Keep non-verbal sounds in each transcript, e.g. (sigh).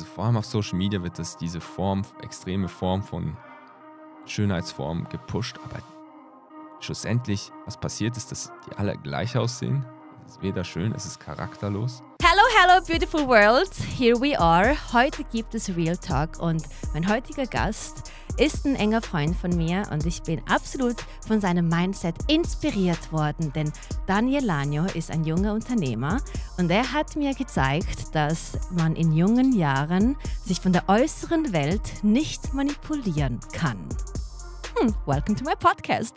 also vor allem auf Social Media wird das, diese Form, extreme Form von Schönheitsform gepusht, aber schlussendlich, was passiert ist, dass die alle gleich aussehen. Es ist weder schön, es ist charakterlos. Hello Beautiful World, here we are. Heute gibt es Real Talk und mein heutiger Gast ist ein enger Freund von mir und ich bin absolut von seinem Mindset inspiriert worden, denn Daniel Lagno ist ein junger Unternehmer und er hat mir gezeigt, dass man in jungen Jahren sich von der äußeren Welt nicht manipulieren kann hm, welcome to my podcast.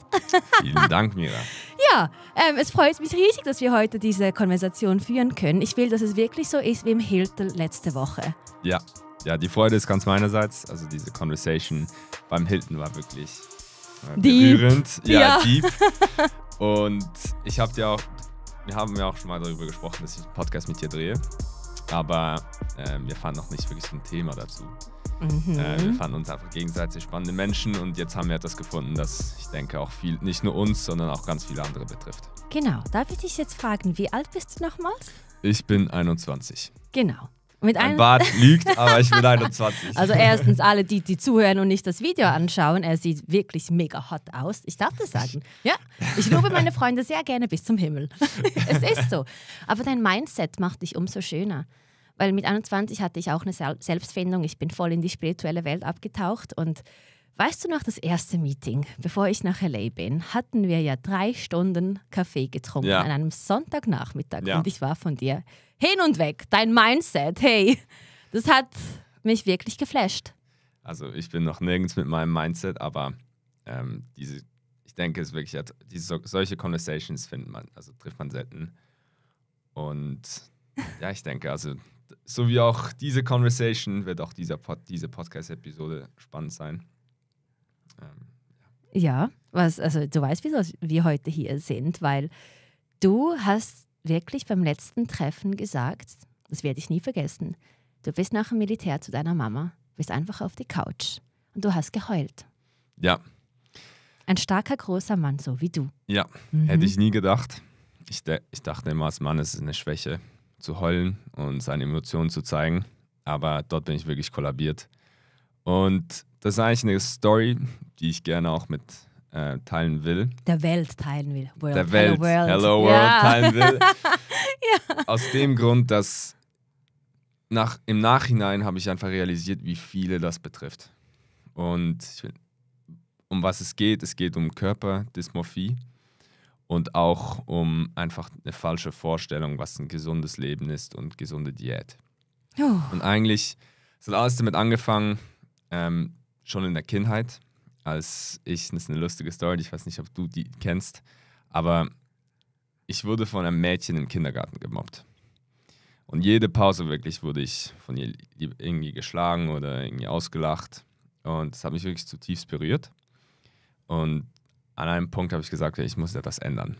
Vielen Dank, Mira. (laughs) Ja, ähm, es freut mich riesig, dass wir heute diese Konversation führen können. Ich will, dass es wirklich so ist wie im Hiltel letzte Woche. Ja, ja, die Freude ist ganz meinerseits. Also diese Conversation beim Hilton war wirklich äh, deep. Ja, ja. deep. (laughs) Und ich habe dir auch, wir haben ja auch schon mal darüber gesprochen, dass ich einen Podcast mit dir drehe. Aber äh, wir fanden noch nicht wirklich ein Thema dazu. Mhm. Äh, wir fanden uns einfach gegenseitig spannende Menschen und jetzt haben wir etwas gefunden, das ich denke auch viel, nicht nur uns, sondern auch ganz viele andere betrifft. Genau. Darf ich dich jetzt fragen, wie alt bist du nochmals? Ich bin 21. Genau. Mit mein Bart (laughs) lügt, aber ich bin 21. Also erstens alle, die, die zuhören und nicht das Video anschauen, er sieht wirklich mega hot aus. Ich darf das sagen. Ja, ich lobe meine Freunde sehr gerne bis zum Himmel. (laughs) es ist so. Aber dein Mindset macht dich umso schöner. Weil mit 21 hatte ich auch eine Selbstfindung. Ich bin voll in die spirituelle Welt abgetaucht und Weißt du noch das erste Meeting, bevor ich nach LA bin, hatten wir ja drei Stunden Kaffee getrunken ja. an einem Sonntagnachmittag ja. und ich war von dir hin und weg. Dein Mindset, hey, das hat mich wirklich geflasht. Also ich bin noch nirgends mit meinem Mindset, aber ähm, diese, ich denke, es wirklich diese, solche Conversations findet man, also trifft man selten. Und ja, ich denke, also so wie auch diese Conversation wird auch dieser Pod, diese Podcast-Episode spannend sein. Ähm, ja. ja, was, also du weißt, wieso wir heute hier sind, weil du hast wirklich beim letzten Treffen gesagt, das werde ich nie vergessen, du bist nach dem Militär zu deiner Mama, bist einfach auf die Couch und du hast geheult. Ja. Ein starker, großer Mann, so wie du. Ja, mhm. hätte ich nie gedacht. Ich, ich dachte immer, als Mann ist es eine Schwäche, zu heulen und seine Emotionen zu zeigen. Aber dort bin ich wirklich kollabiert. Und das ist eigentlich eine Story, die ich gerne auch mit äh, teilen will. Der Welt teilen will. World. Der Welt. Hello World, Hello World ja. teilen will. (laughs) ja. Aus dem Grund, dass nach, im Nachhinein habe ich einfach realisiert, wie viele das betrifft. Und will, um was es geht, es geht um Körperdysmorphie und auch um einfach eine falsche Vorstellung, was ein gesundes Leben ist und gesunde Diät. Oh. Und eigentlich, hat alles damit angefangen, ähm, schon in der Kindheit, als ich, das ist eine lustige Story, ich weiß nicht, ob du die kennst, aber ich wurde von einem Mädchen im Kindergarten gemobbt. Und jede Pause wirklich wurde ich von ihr irgendwie geschlagen oder irgendwie ausgelacht. Und das hat mich wirklich zutiefst berührt. Und an einem Punkt habe ich gesagt, ich muss etwas ändern.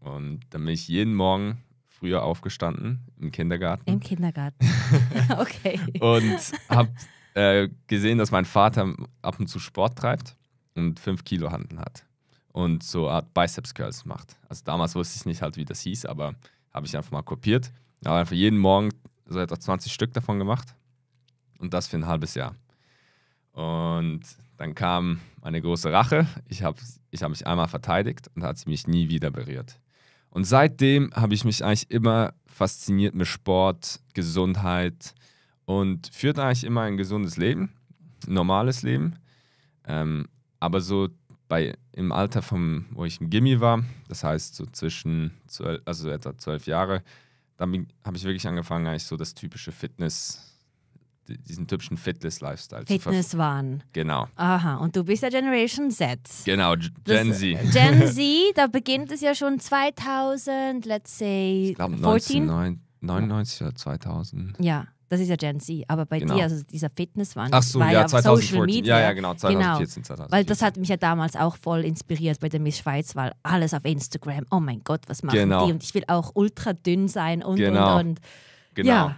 Und dann bin ich jeden Morgen früher aufgestanden im Kindergarten. Im Kindergarten. (laughs) okay. Und habe äh, gesehen, dass mein Vater ab und zu Sport treibt und 5 Kilo Handen hat und so eine Art Biceps Curls macht. Also damals wusste ich nicht halt, wie das hieß, aber habe ich einfach mal kopiert. Habe einfach jeden Morgen so etwa 20 Stück davon gemacht und das für ein halbes Jahr. Und dann kam eine große Rache. Ich habe ich hab mich einmal verteidigt und hat sie mich nie wieder berührt. Und seitdem habe ich mich eigentlich immer fasziniert mit Sport, Gesundheit, und führt eigentlich immer ein gesundes Leben, ein normales Leben. Ähm, aber so bei, im Alter, vom, wo ich im Gimmi war, das heißt so zwischen, 12, also etwa zwölf Jahre, dann habe ich wirklich angefangen, eigentlich so das typische Fitness, diesen typischen Fitness-Lifestyle Fitness zu Fitnesswahn. Genau. Aha, und du bist ja Generation Z. Genau, Gen das, Z. Äh, Gen (laughs) Z, da beginnt es ja schon 2000, let's say, ich glaub, 14. 1999 oder 2000. Ja. Das ist ja Gen Z, aber bei genau. dir, also dieser Fitnesswand, Ach so, war ja, ja 2014. Social Media. Ja, ja, genau, 2014, genau. 2014. Weil das hat mich ja damals auch voll inspiriert bei der Miss Schweiz, Schweizwahl. Alles auf Instagram. Oh mein Gott, was machen genau. die? Und ich will auch ultra dünn sein und genau. und und. Genau. Ja.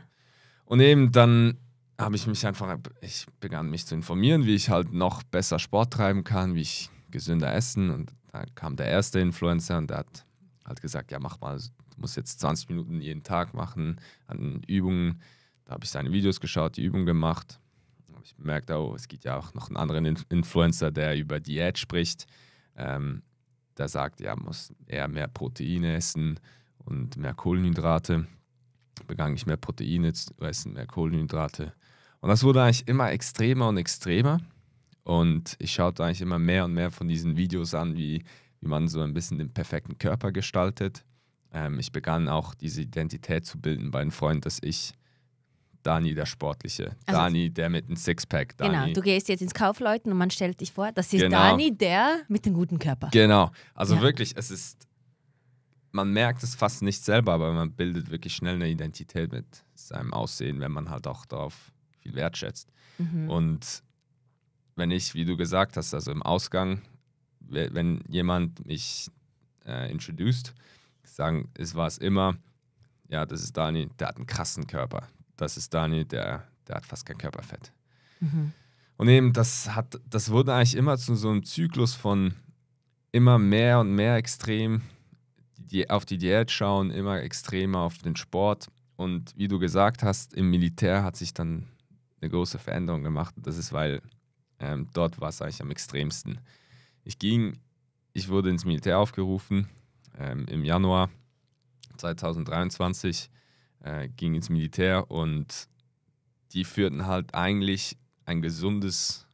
Und eben dann habe ich mich einfach, ich begann mich zu informieren, wie ich halt noch besser Sport treiben kann, wie ich gesünder essen. Und da kam der erste Influencer und der hat halt gesagt, ja, mach mal, du musst jetzt 20 Minuten jeden Tag machen an Übungen da habe ich seine Videos geschaut, die Übung gemacht. Da habe ich bemerkt, oh, es gibt ja auch noch einen anderen Influencer, der über Diät spricht. Ähm, der sagt, ja, muss eher mehr Proteine essen und mehr Kohlenhydrate. Begann ich mehr Proteine zu essen, mehr Kohlenhydrate. Und das wurde eigentlich immer extremer und extremer. Und ich schaute eigentlich immer mehr und mehr von diesen Videos an, wie, wie man so ein bisschen den perfekten Körper gestaltet. Ähm, ich begann auch diese Identität zu bilden bei einem Freund, dass ich Dani der Sportliche, also, Dani der mit dem Sixpack. Dani. Genau, du gehst jetzt ins Kaufleuten und man stellt dich vor, das ist genau. Dani der mit dem guten Körper. Genau, also ja. wirklich, es ist, man merkt es fast nicht selber, aber man bildet wirklich schnell eine Identität mit seinem Aussehen, wenn man halt auch darauf viel wertschätzt. Mhm. Und wenn ich, wie du gesagt hast, also im Ausgang, wenn jemand mich äh, introduced, sagen, es war es immer, ja, das ist Dani, der hat einen krassen Körper das ist Daniel, der, der hat fast kein Körperfett. Mhm. Und eben, das hat, das wurde eigentlich immer zu so einem Zyklus von immer mehr und mehr extrem die, auf die Diät schauen, immer extremer auf den Sport. Und wie du gesagt hast, im Militär hat sich dann eine große Veränderung gemacht. Das ist, weil ähm, dort war es eigentlich am extremsten. Ich ging, ich wurde ins Militär aufgerufen ähm, im Januar 2023 äh, ging ins Militär und die führten halt eigentlich ein gesundes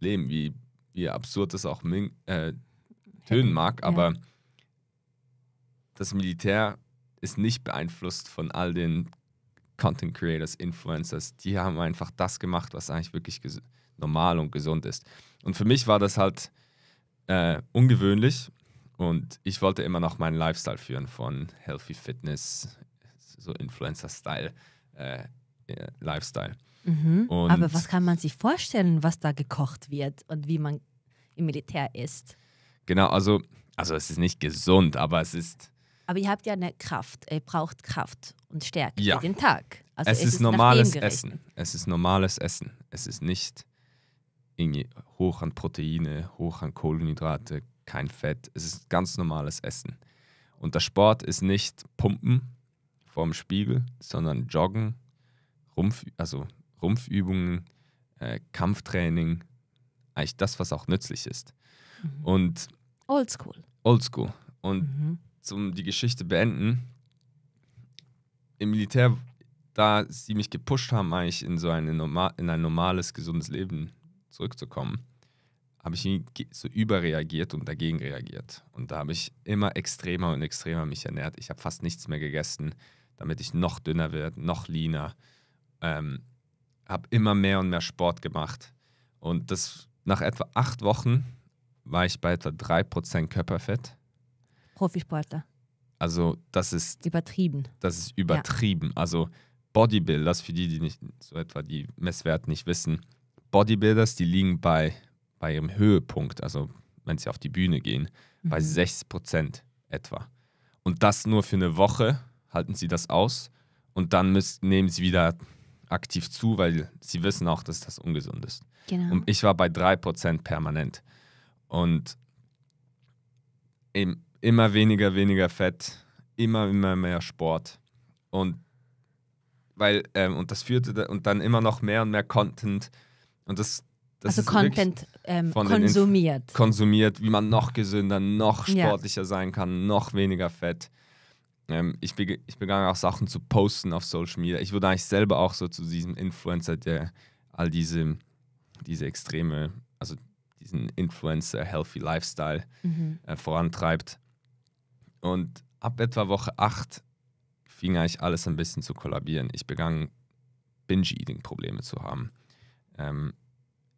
Leben, wie, wie absurd das auch äh, tönen mag, aber ja. das Militär ist nicht beeinflusst von all den Content Creators, Influencers. Die haben einfach das gemacht, was eigentlich wirklich normal und gesund ist. Und für mich war das halt äh, ungewöhnlich und ich wollte immer noch meinen Lifestyle führen von Healthy Fitness, so Influencer-Style, äh, äh Lifestyle. Mhm. Aber was kann man sich vorstellen, was da gekocht wird und wie man im Militär isst? Genau, also, also es ist nicht gesund, aber es ist. Aber ihr habt ja eine Kraft, ihr braucht Kraft und Stärke ja. für den Tag. Also es, es ist, ist normales Essen. Es ist normales Essen. Es ist nicht irgendwie hoch an Proteine, hoch an Kohlenhydrate, kein Fett. Es ist ganz normales Essen. Und der Sport ist nicht Pumpen, vorm Spiegel, sondern Joggen, Rumpf, also Rumpfübungen, äh, Kampftraining, eigentlich das, was auch nützlich ist. Mhm. Und Oldschool. Oldschool. Und mhm. zum die Geschichte beenden, im Militär, da sie mich gepusht haben, eigentlich in so eine normal, in ein normales, gesundes Leben zurückzukommen, habe ich so überreagiert und dagegen reagiert. Und da habe ich immer extremer und extremer mich ernährt. Ich habe fast nichts mehr gegessen damit ich noch dünner werde, noch leaner. Ähm, habe immer mehr und mehr Sport gemacht. Und das nach etwa acht Wochen war ich bei etwa 3% Körperfett. Profisportler. Also das ist übertrieben. Das ist übertrieben. Ja. Also Bodybuilders, für die, die nicht so etwa die Messwerte nicht wissen, Bodybuilders, die liegen bei, bei ihrem Höhepunkt, also wenn sie auf die Bühne gehen, mhm. bei 6% etwa. Und das nur für eine Woche halten sie das aus und dann müssen, nehmen sie wieder aktiv zu, weil sie wissen auch, dass das ungesund ist. Genau. Und ich war bei 3% permanent. Und immer weniger, weniger Fett, immer, immer mehr Sport. Und weil, ähm, und das führte da, und dann immer noch mehr und mehr Content. Und das, das also Content ähm, konsumiert. Konsumiert, wie man noch gesünder, noch sportlicher ja. sein kann, noch weniger Fett. Ähm, ich, ich begann auch Sachen zu posten auf Social Media. Ich wurde eigentlich selber auch so zu diesem Influencer, der all diese, diese extreme, also diesen Influencer Healthy Lifestyle mhm. äh, vorantreibt. Und ab etwa Woche 8 fing eigentlich alles ein bisschen zu kollabieren. Ich begann Binge-Eating-Probleme zu haben. Ähm,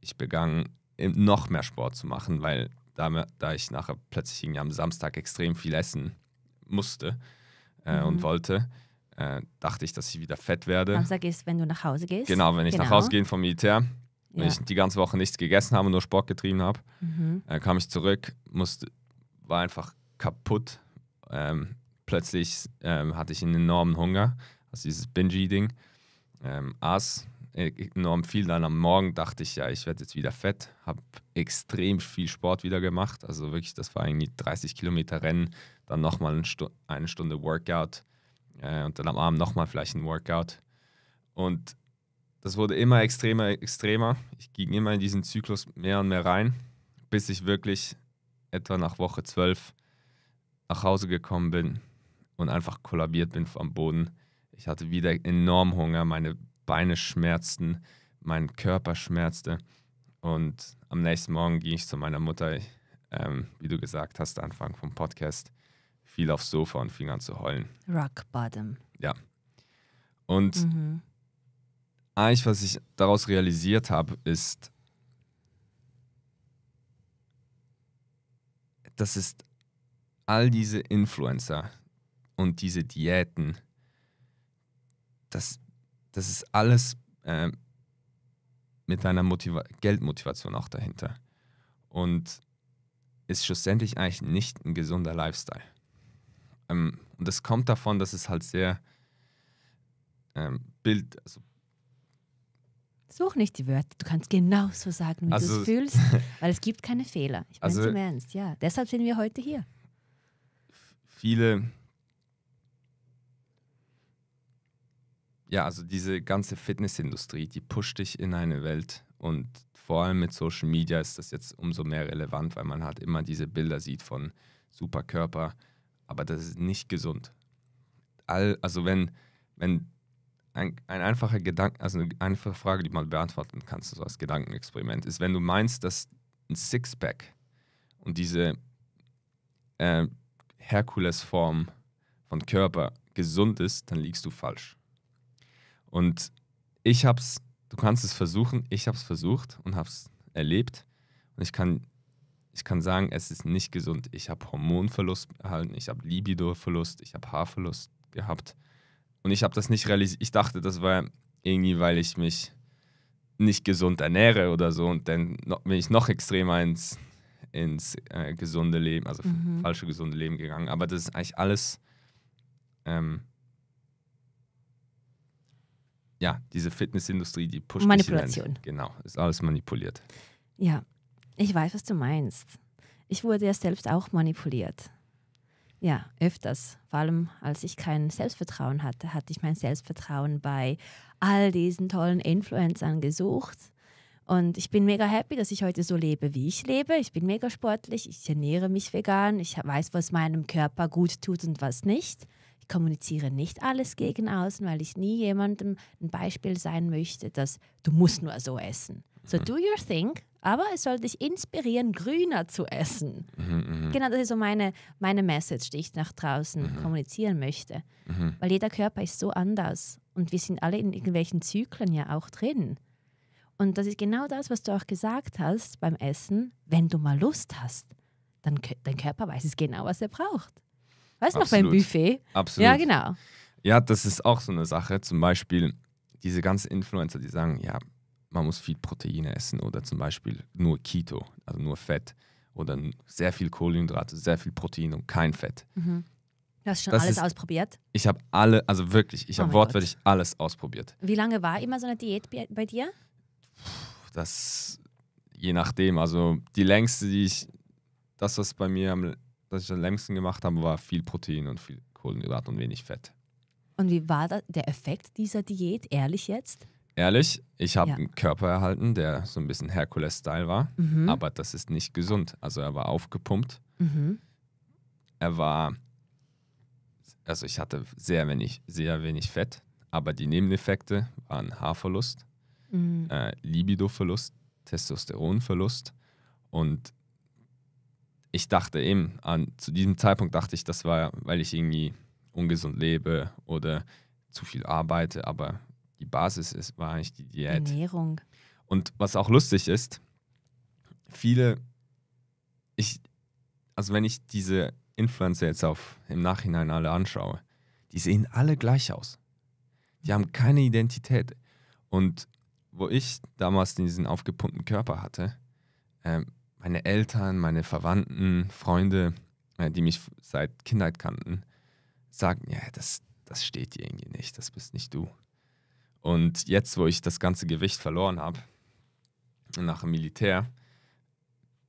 ich begann noch mehr Sport zu machen, weil da, da ich nachher plötzlich irgendwie am Samstag extrem viel essen musste, äh, mhm. und wollte, äh, dachte ich, dass ich wieder fett werde. Samstag ist, wenn du nach Hause gehst. Genau, wenn ich genau. nach Hause gehe vom Militär, ja. wenn ich die ganze Woche nichts gegessen habe und nur Sport getrieben habe, mhm. äh, kam ich zurück, musste, war einfach kaputt. Ähm, plötzlich ähm, hatte ich einen enormen Hunger, also dieses Binge-Eating, ähm, aß äh, enorm viel. Dann am Morgen dachte ich, ja, ich werde jetzt wieder fett. Habe extrem viel Sport wieder gemacht. Also wirklich, das war eigentlich 30 Kilometer Rennen, dann nochmal ein Stu eine Stunde Workout äh, und dann am Abend nochmal vielleicht ein Workout. Und das wurde immer extremer, extremer. Ich ging immer in diesen Zyklus mehr und mehr rein, bis ich wirklich etwa nach Woche 12 nach Hause gekommen bin und einfach kollabiert bin am Boden. Ich hatte wieder enorm Hunger. Meine Beine schmerzten, mein Körper schmerzte. Und am nächsten Morgen ging ich zu meiner Mutter, ähm, wie du gesagt hast, Anfang vom Podcast, fiel aufs Sofa und fing an zu heulen. Rock Bottom. Ja. Und mhm. eigentlich, was ich daraus realisiert habe, ist, das ist all diese Influencer und diese Diäten, das das ist alles äh, mit einer Motiva Geldmotivation auch dahinter. Und ist schlussendlich eigentlich nicht ein gesunder Lifestyle. Ähm, und das kommt davon, dass es halt sehr ähm, Bild. Also Such nicht die Wörter, du kannst genauso sagen, wie also, du es fühlst, (laughs) weil es gibt keine Fehler. Ich meine also, im Ernst, ja. Deshalb sind wir heute hier. Viele ja, also diese ganze Fitnessindustrie, die pusht dich in eine Welt und vor allem mit Social Media ist das jetzt umso mehr relevant, weil man halt immer diese Bilder sieht von super Körper, aber das ist nicht gesund. All, also wenn, wenn ein, ein einfacher Gedanke, also eine einfache Frage, die man beantworten kannst, so als Gedankenexperiment, ist, wenn du meinst, dass ein Sixpack und diese äh, Herkulesform von Körper gesund ist, dann liegst du falsch. Und ich hab's, du kannst es versuchen, ich hab's versucht und hab's erlebt. Und ich kann, ich kann sagen, es ist nicht gesund. Ich habe Hormonverlust erhalten, ich habe Libidoverlust, ich habe Haarverlust gehabt. Und ich habe das nicht realisiert. Ich dachte, das war irgendwie, weil ich mich nicht gesund ernähre oder so. Und dann bin ich noch extremer ins, ins äh, gesunde Leben, also mhm. falsche gesunde Leben gegangen. Aber das ist eigentlich alles ähm, ja, diese Fitnessindustrie, die pusht Manipulation. Genau, ist alles manipuliert. Ja, ich weiß, was du meinst. Ich wurde ja selbst auch manipuliert. Ja, öfters. Vor allem, als ich kein Selbstvertrauen hatte, hatte ich mein Selbstvertrauen bei all diesen tollen Influencern gesucht. Und ich bin mega happy, dass ich heute so lebe, wie ich lebe. Ich bin mega sportlich, ich ernähre mich vegan, ich weiß, was meinem Körper gut tut und was nicht. Ich kommuniziere nicht alles gegen außen, weil ich nie jemandem ein Beispiel sein möchte, dass du musst nur so essen. So do your thing, aber es soll dich inspirieren, grüner zu essen. Mhm, mhm, genau, das ist so meine, meine Message, die ich nach draußen mhm. kommunizieren möchte. Mhm. Weil jeder Körper ist so anders und wir sind alle in irgendwelchen Zyklen ja auch drin. Und das ist genau das, was du auch gesagt hast beim Essen, wenn du mal Lust hast, dann dein Körper weiß es genau, was er braucht. Weißt du noch beim Buffet? Absolut. Ja, genau. Ja, das ist auch so eine Sache. Zum Beispiel diese ganzen Influencer, die sagen, ja, man muss viel Proteine essen oder zum Beispiel nur Keto, also nur Fett oder sehr viel Kohlenhydrate, sehr viel Protein und kein Fett. Mhm. Du hast schon das alles ist, ausprobiert? Ich habe alle, also wirklich, ich oh habe wortwörtlich Gott. alles ausprobiert. Wie lange war immer so eine Diät bei dir? Das, je nachdem, also die längste, die ich, das, was bei mir am das ich am längsten gemacht habe, war viel Protein und viel Kohlenhydrat und wenig Fett. Und wie war da der Effekt dieser Diät, ehrlich jetzt? Ehrlich, ich habe ja. einen Körper erhalten, der so ein bisschen Herkules-Style war, mhm. aber das ist nicht gesund. Also er war aufgepumpt. Mhm. Er war, also ich hatte sehr wenig, sehr wenig Fett, aber die Nebeneffekte waren Haarverlust, mhm. äh, Libidoverlust, Testosteronverlust und ich dachte eben, an, zu diesem Zeitpunkt dachte ich, das war, weil ich irgendwie ungesund lebe oder zu viel arbeite, aber die Basis ist, war eigentlich die Diät. Ernährung. Und was auch lustig ist, viele, ich, also wenn ich diese Influencer jetzt auf im Nachhinein alle anschaue, die sehen alle gleich aus. Die haben keine Identität. Und wo ich damals diesen aufgepumpten Körper hatte, ähm, meine Eltern, meine Verwandten, Freunde, äh, die mich seit Kindheit kannten, sagten, ja, das, das steht dir irgendwie nicht, das bist nicht du. Und jetzt, wo ich das ganze Gewicht verloren habe, nach dem Militär,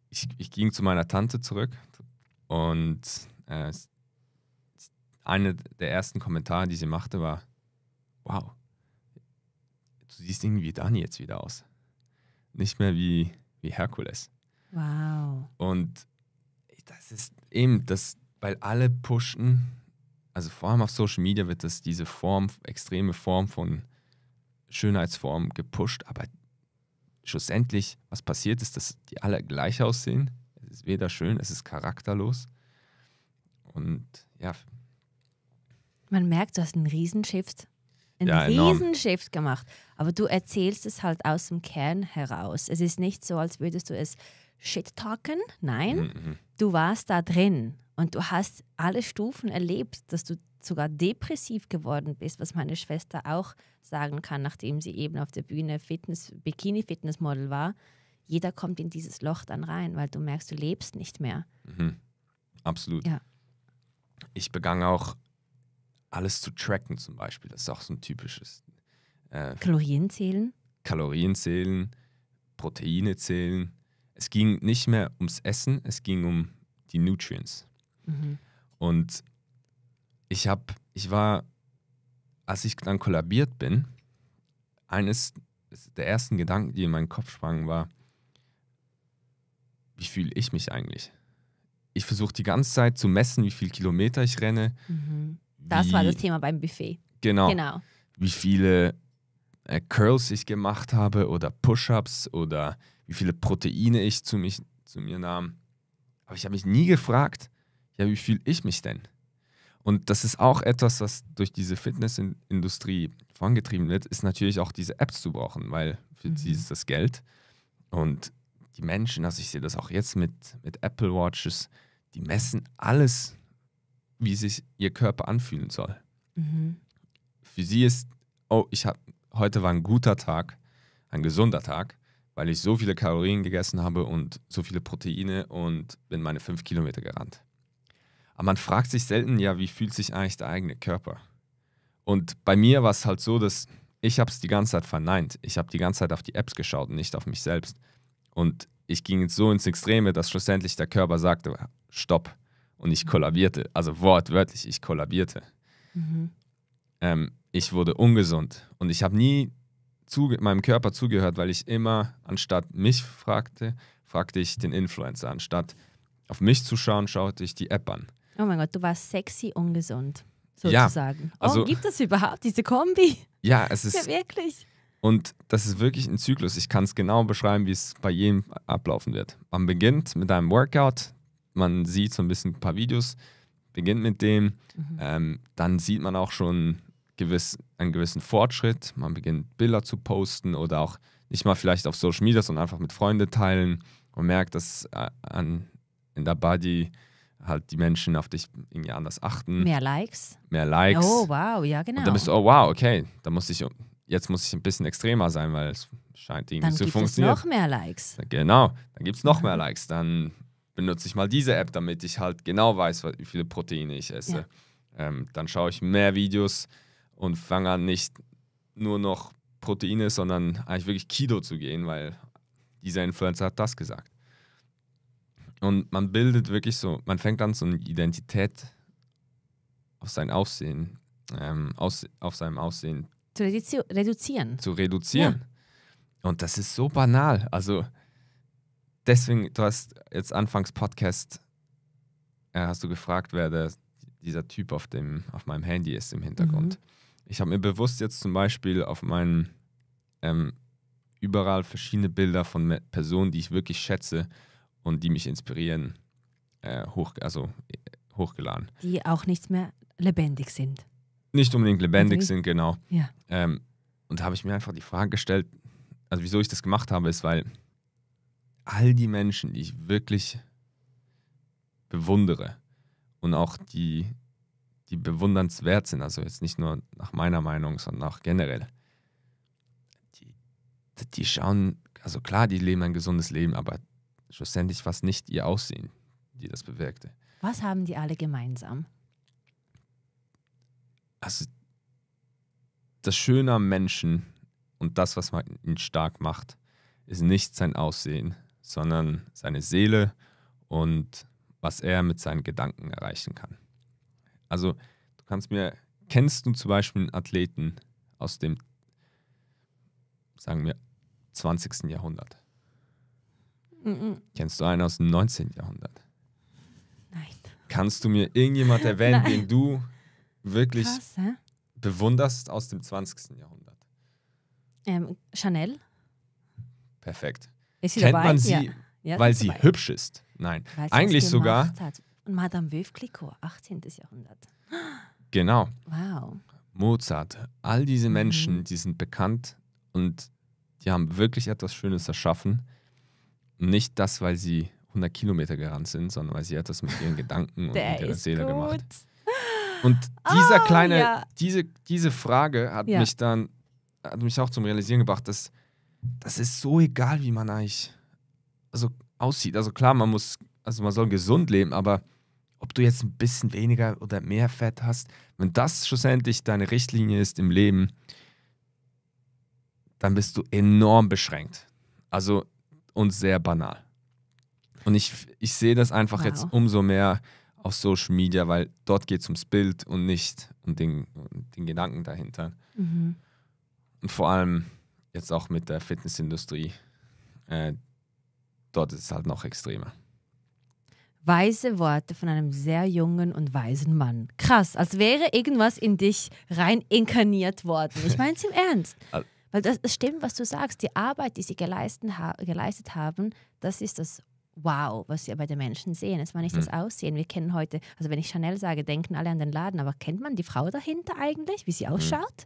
ich, ich ging zu meiner Tante zurück und äh, einer der ersten Kommentare, die sie machte, war, wow, du siehst irgendwie Dani jetzt wieder aus. Nicht mehr wie, wie Herkules. Wow. Und das ist eben das, weil alle pushen, also vor allem auf Social Media wird das diese Form, extreme Form von Schönheitsform gepusht, aber schlussendlich, was passiert ist, dass die alle gleich aussehen. Es ist weder schön, es ist charakterlos. Und ja. Man merkt, du hast einen Riesenshift. Einen ja, Riesenshift gemacht. Aber du erzählst es halt aus dem Kern heraus. Es ist nicht so, als würdest du es shit-talken. Nein, mhm, mhm. du warst da drin und du hast alle Stufen erlebt, dass du sogar depressiv geworden bist, was meine Schwester auch sagen kann, nachdem sie eben auf der Bühne Fitness, Bikini-Fitnessmodel war. Jeder kommt in dieses Loch dann rein, weil du merkst, du lebst nicht mehr. Mhm. Absolut. Ja. Ich begann auch alles zu tracken zum Beispiel. Das ist auch so ein typisches. Äh, Kalorien zählen? Kalorien zählen, Proteine zählen, es ging nicht mehr ums Essen, es ging um die Nutrients. Mhm. Und ich habe, ich war, als ich dann kollabiert bin, eines der ersten Gedanken, die in meinen Kopf sprangen, war, wie fühle ich mich eigentlich? Ich versuche die ganze Zeit zu messen, wie viele Kilometer ich renne. Mhm. Das wie, war das Thema beim Buffet. Genau. genau. Wie viele äh, Curls ich gemacht habe oder Push-ups oder wie viele Proteine ich zu, mich, zu mir nahm. Aber ich habe mich nie gefragt, ja, wie fühle ich mich denn? Und das ist auch etwas, was durch diese Fitnessindustrie vorangetrieben wird, ist natürlich auch diese Apps zu brauchen, weil für mhm. sie ist das Geld. Und die Menschen, also ich sehe das auch jetzt mit, mit Apple Watches, die messen alles, wie sich ihr Körper anfühlen soll. Mhm. Für sie ist, oh, ich habe, heute war ein guter Tag, ein gesunder Tag weil ich so viele Kalorien gegessen habe und so viele Proteine und bin meine fünf Kilometer gerannt. Aber man fragt sich selten, ja, wie fühlt sich eigentlich der eigene Körper? Und bei mir war es halt so, dass ich habe es die ganze Zeit verneint. Ich habe die ganze Zeit auf die Apps geschaut und nicht auf mich selbst. Und ich ging jetzt so ins Extreme, dass schlussendlich der Körper sagte, stopp. Und ich kollabierte. Also wortwörtlich, ich kollabierte. Mhm. Ähm, ich wurde ungesund. Und ich habe nie zu, meinem Körper zugehört, weil ich immer, anstatt mich fragte, fragte ich den Influencer. Anstatt auf mich zu schauen, schaute ich die App an. Oh mein Gott, du warst sexy ungesund, sozusagen. Ja, also, oh, gibt es überhaupt diese Kombi? Ja, es ist. Ja, wirklich. Und das ist wirklich ein Zyklus. Ich kann es genau beschreiben, wie es bei jedem ablaufen wird. Man beginnt mit einem Workout, man sieht so ein bisschen ein paar Videos, beginnt mit dem, mhm. ähm, dann sieht man auch schon gewiss, einen gewissen Fortschritt. Man beginnt Bilder zu posten oder auch nicht mal vielleicht auf Social Media, sondern einfach mit Freunden teilen und merkt, dass äh, an, in der Body halt die Menschen auf dich irgendwie anders achten. Mehr Likes. Mehr Likes. Oh, wow, ja, genau. Und dann genau. bist du, oh, wow, okay, da muss ich, jetzt muss ich ein bisschen extremer sein, weil es scheint irgendwie dann zu funktionieren. Dann gibt es noch mehr Likes. Genau, dann gibt es noch mehr mhm. Likes. Dann benutze ich mal diese App, damit ich halt genau weiß, wie viele Proteine ich esse. Ja. Ähm, dann schaue ich mehr Videos, und fange an, nicht nur noch Proteine, sondern eigentlich wirklich Kido zu gehen, weil dieser Influencer hat das gesagt. Und man bildet wirklich so, man fängt an, so eine Identität auf sein Aussehen, ähm, aus, auf seinem Aussehen zu reduzi reduzieren. Zu reduzieren. Ja. Und das ist so banal. Also deswegen, du hast jetzt anfangs Podcast, äh, hast du gefragt, wer der, dieser Typ auf, dem, auf meinem Handy ist im Hintergrund. Mhm ich habe mir bewusst jetzt zum Beispiel auf meinen ähm, überall verschiedene Bilder von Personen, die ich wirklich schätze und die mich inspirieren, äh, hoch, also, äh, hochgeladen. Die auch nichts mehr lebendig sind. Nicht unbedingt lebendig also sind, genau. Ja. Ähm, und da habe ich mir einfach die Frage gestellt, also wieso ich das gemacht habe, ist, weil all die Menschen, die ich wirklich bewundere und auch die die bewundernswert sind. Also jetzt nicht nur nach meiner Meinung, sondern auch generell. Die, die schauen, also klar, die leben ein gesundes Leben, aber schlussendlich war es nicht ihr Aussehen, die das bewirkte. Was haben die alle gemeinsam? Also das Schöne am Menschen und das, was man ihn stark macht, ist nicht sein Aussehen, sondern seine Seele und was er mit seinen Gedanken erreichen kann. Also, du kannst mir, kennst du zum Beispiel einen Athleten aus dem, sagen wir, 20. Jahrhundert? Mhm. Kennst du einen aus dem 19. Jahrhundert? Nein. Kannst du mir irgendjemand erwähnen, den du wirklich Krass, bewunderst aus dem 20. Jahrhundert? Ähm, Chanel. Perfekt. Kennt dabei? man sie, ja. Ja, weil sie dabei. hübsch ist? Nein. Weiß, Eigentlich sogar, hat. Und Madame Veuve Clicquot, 18. Jahrhundert. Genau. Wow. Mozart, all diese mhm. Menschen, mhm. die sind bekannt und die haben wirklich etwas Schönes erschaffen. Nicht das, weil sie 100 Kilometer gerannt sind, sondern weil sie etwas mit ihren Gedanken und mit ihrer Seele gut. gemacht. Und dieser oh, kleine, ja. diese, diese Frage hat ja. mich dann, hat mich auch zum Realisieren gebracht, dass das ist so egal, wie man eigentlich also aussieht. Also klar, man muss, also man soll gesund leben, aber ob du jetzt ein bisschen weniger oder mehr Fett hast, wenn das schlussendlich deine Richtlinie ist im Leben, dann bist du enorm beschränkt. Also und sehr banal. Und ich, ich sehe das einfach wow. jetzt umso mehr auf Social Media, weil dort geht es ums Bild und nicht um den, um den Gedanken dahinter. Mhm. Und vor allem jetzt auch mit der Fitnessindustrie. Äh, dort ist es halt noch extremer. Weise Worte von einem sehr jungen und weisen Mann. Krass, als wäre irgendwas in dich rein inkarniert worden. Ich meine es im Ernst. (laughs) Weil das, das, stimmt, was du sagst. Die Arbeit, die sie ha geleistet haben, das ist das Wow, was wir bei den Menschen sehen. Es war nicht mhm. das hm. Aussehen. Wir kennen heute, also wenn ich Chanel sage, denken alle an den Laden, aber kennt man die Frau dahinter eigentlich, wie sie hm. ausschaut?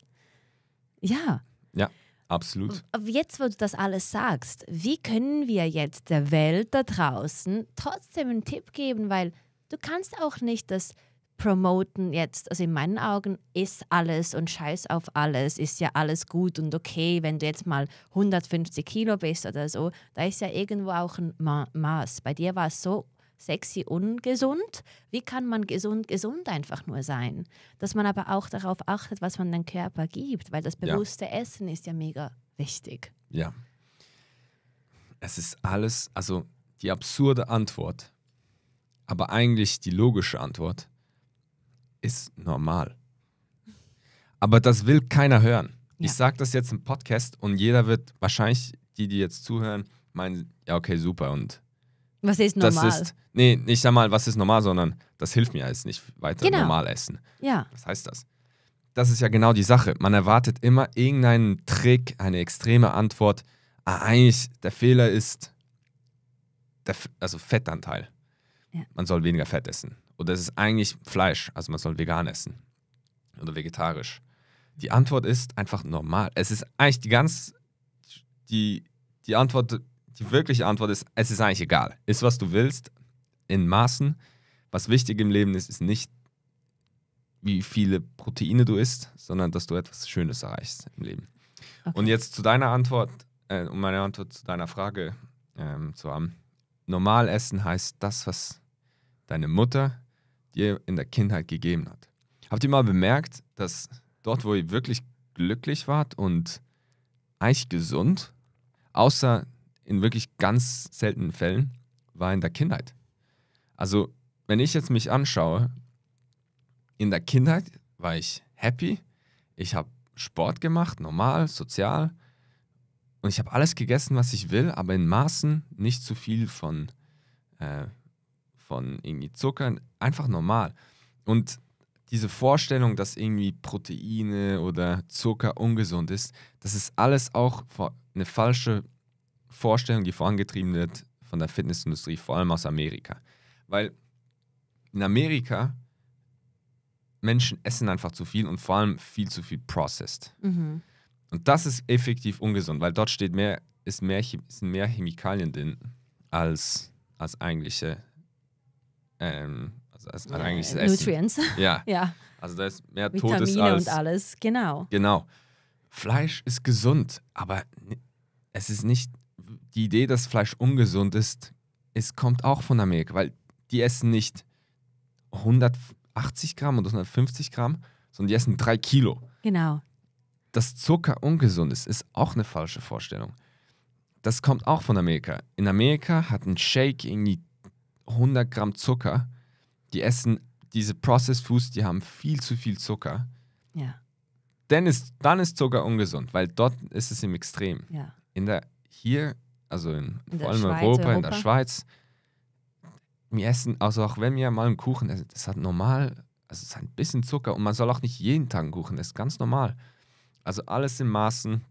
Mhm. Ja. Ja. Absolut. Jetzt, wo du das alles sagst, wie können wir jetzt der Welt da draußen trotzdem einen Tipp geben? Weil du kannst auch nicht das promoten jetzt, also in meinen Augen ist alles und scheiß auf alles, ist ja alles gut und okay, wenn du jetzt mal 150 Kilo bist oder so, da ist ja irgendwo auch ein Ma Maß. Bei dir war es so sexy ungesund. Wie kann man gesund gesund einfach nur sein? Dass man aber auch darauf achtet, was man dem Körper gibt, weil das bewusste ja. Essen ist ja mega wichtig. Ja. Es ist alles, also die absurde Antwort, aber eigentlich die logische Antwort ist normal. Aber das will keiner hören. Ja. Ich sage das jetzt im Podcast und jeder wird wahrscheinlich, die, die jetzt zuhören, meinen, ja, okay, super und was ist normal? Das ist, nee, nicht einmal, was ist normal, sondern das hilft mir jetzt nicht weiter genau. normal essen. Ja. Was heißt das? Das ist ja genau die Sache. Man erwartet immer irgendeinen Trick, eine extreme Antwort. Ah, eigentlich, der Fehler ist der, also Fettanteil. Ja. Man soll weniger Fett essen. Oder es ist eigentlich Fleisch, also man soll vegan essen. Oder vegetarisch. Die Antwort ist einfach normal. Es ist eigentlich die ganz, die, die Antwort die wirkliche Antwort ist, es ist eigentlich egal. Ist, was du willst, in Maßen. Was wichtig im Leben ist, ist nicht, wie viele Proteine du isst, sondern dass du etwas Schönes erreichst im Leben. Okay. Und jetzt zu deiner Antwort, äh, um meine Antwort zu deiner Frage ähm, zu haben. Normal essen heißt das, was deine Mutter dir in der Kindheit gegeben hat. Habt ihr mal bemerkt, dass dort, wo ihr wirklich glücklich wart und eigentlich gesund, außer in wirklich ganz seltenen Fällen war in der Kindheit. Also, wenn ich jetzt mich anschaue, in der Kindheit war ich happy, ich habe Sport gemacht, normal, sozial und ich habe alles gegessen, was ich will, aber in Maßen, nicht zu viel von, äh, von irgendwie Zucker, einfach normal. Und diese Vorstellung, dass irgendwie Proteine oder Zucker ungesund ist, das ist alles auch eine falsche Vorstellung, die vorangetrieben wird von der Fitnessindustrie, vor allem aus Amerika. Weil in Amerika Menschen essen einfach zu viel und vor allem viel zu viel processed. Mhm. Und das ist effektiv ungesund, weil dort steht mehr, ist mehr, sind mehr Chemikalien drin als, als eigentliche ähm, also als, als eigentliches äh, Essen. Nutrients. (laughs) Ja. (laughs) ja. Also da ist mehr Vitamine Todes als... und alles, genau. Genau. Fleisch ist gesund, aber es ist nicht die Idee, dass Fleisch ungesund ist, es kommt auch von Amerika, weil die essen nicht 180 Gramm oder 150 Gramm, sondern die essen drei Kilo. Genau. Dass Zucker ungesund ist, ist auch eine falsche Vorstellung. Das kommt auch von Amerika. In Amerika hat ein Shake irgendwie 100 Gramm Zucker. Die essen diese Processed Foods, die haben viel zu viel Zucker. Ja. Dann ist, dann ist Zucker ungesund, weil dort ist es im Extrem. Ja. In der, hier also in, in vor allem Schweiz, Europa, Europa, in der Schweiz, wir essen, also auch wenn wir mal einen Kuchen essen, das hat normal, also es hat ein bisschen Zucker und man soll auch nicht jeden Tag einen Kuchen essen, ganz normal. Also alles in Maßen.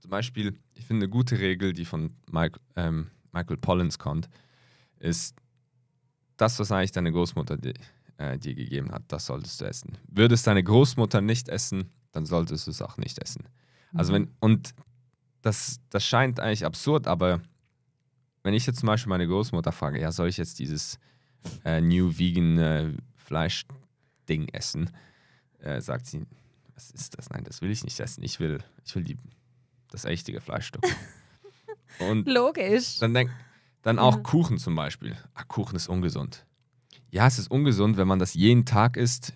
Zum Beispiel, ich finde eine gute Regel, die von Mike, ähm, Michael Pollins kommt, ist das, was eigentlich deine Großmutter dir, äh, dir gegeben hat, das solltest du essen. Würdest deine Großmutter nicht essen, dann solltest du es auch nicht essen. Also mhm. wenn, und das, das scheint eigentlich absurd, aber wenn ich jetzt zum Beispiel meine Großmutter frage, ja, soll ich jetzt dieses äh, New Vegan äh, Fleisch-Ding essen, äh, sagt sie, was ist das? Nein, das will ich nicht essen. Ich will, ich will die, das echte Fleischstück. (laughs) Und Logisch. Dann, denk, dann auch ja. Kuchen zum Beispiel. Ach, Kuchen ist ungesund. Ja, es ist ungesund, wenn man das jeden Tag isst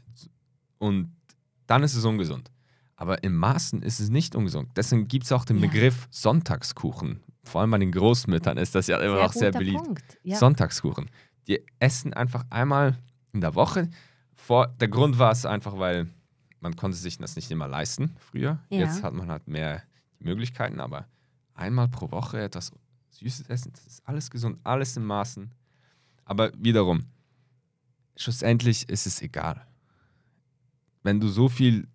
und dann ist es ungesund. Aber im Maßen ist es nicht ungesund. Deswegen gibt es auch den ja. Begriff Sonntagskuchen. Vor allem bei den Großmüttern ist das ja immer sehr noch sehr beliebt. Ja. Sonntagskuchen. Die essen einfach einmal in der Woche. Vor, der Grund war es einfach, weil man konnte sich das nicht immer leisten früher. Ja. Jetzt hat man halt mehr Möglichkeiten, aber einmal pro Woche etwas Süßes essen, das ist alles gesund, alles im Maßen. Aber wiederum, schlussendlich ist es egal. Wenn du so viel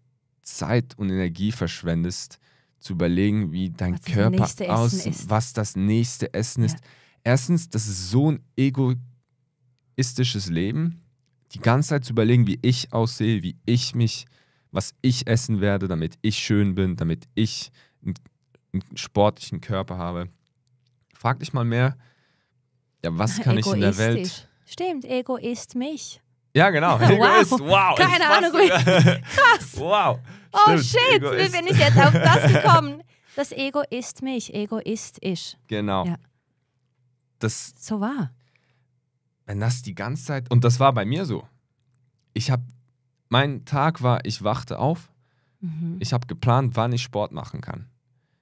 Zeit und Energie verschwendest, zu überlegen, wie dein was Körper aussieht, was das nächste Essen ist. Ja. Erstens, das ist so ein egoistisches Leben, die ganze Zeit zu überlegen, wie ich aussehe, wie ich mich, was ich essen werde, damit ich schön bin, damit ich einen, einen sportlichen Körper habe. Frag dich mal mehr, ja, was (laughs) kann ich in der Welt. Stimmt, Ego ist mich. Ja, genau. (laughs) Wow. Egoist. Wow. Keine Ahnung. (laughs) Krass. Wow oh shit, Ego wie bin ich jetzt auf das (laughs) gekommen? Das Ego ist mich, Ego ist ich. Genau. Ja. Das, so war. Wenn das die ganze Zeit, und das war bei mir so. Ich habe, mein Tag war, ich wachte auf, mhm. ich habe geplant, wann ich Sport machen kann.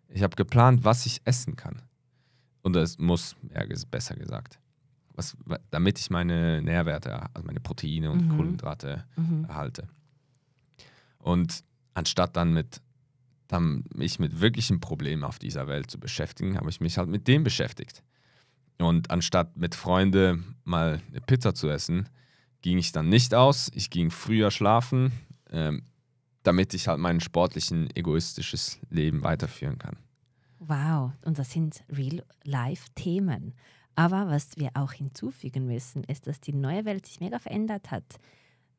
Ich habe geplant, was ich essen kann. Und es muss, ja, besser gesagt. Was, damit ich meine Nährwerte, also meine Proteine und mhm. Kohlenhydrate mhm. erhalte. Und anstatt dann mit dann mich mit wirklichen Problemen auf dieser Welt zu beschäftigen, habe ich mich halt mit dem beschäftigt. Und anstatt mit Freunden mal eine Pizza zu essen, ging ich dann nicht aus. Ich ging früher schlafen, ähm, damit ich halt mein sportlichen, egoistisches Leben weiterführen kann. Wow, und das sind Real-Life-Themen. Aber was wir auch hinzufügen müssen, ist, dass die neue Welt sich mega verändert hat.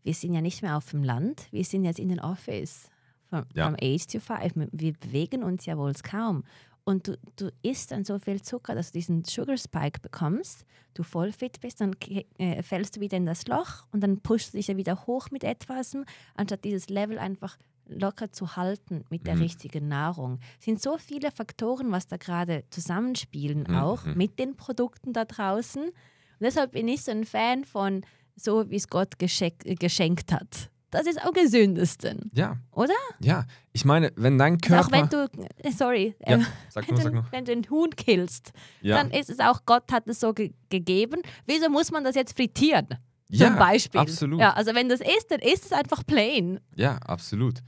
Wir sind ja nicht mehr auf dem Land, wir sind jetzt in den Office vom, ja. vom Age to Five. Wir bewegen uns ja wohl kaum. Und du, du isst dann so viel Zucker, dass du diesen Sugar Spike bekommst, du voll fit bist, dann äh, fällst du wieder in das Loch und dann pushst du dich ja wieder hoch mit etwas, anstatt dieses Level einfach locker zu halten mit der mhm. richtigen Nahrung. Es sind so viele Faktoren, was da gerade zusammenspielen, mhm. auch mhm. mit den Produkten da draußen. Und deshalb bin ich so ein Fan von so, wie es Gott geschenkt hat das ist am gesündesten. Ja. Oder? Ja. Ich meine, wenn dein Körper. Also auch wenn du, äh, sorry, ja, ähm, wenn, nur, du, wenn, du, ein Huhn killst, ja. dann ist es auch, Gott hat es so ge gegeben. Wieso muss man das jetzt frittieren? Ja, zum Beispiel. Absolut. Ja, also wenn das ist, dann ist es einfach plain. Ja, absolut.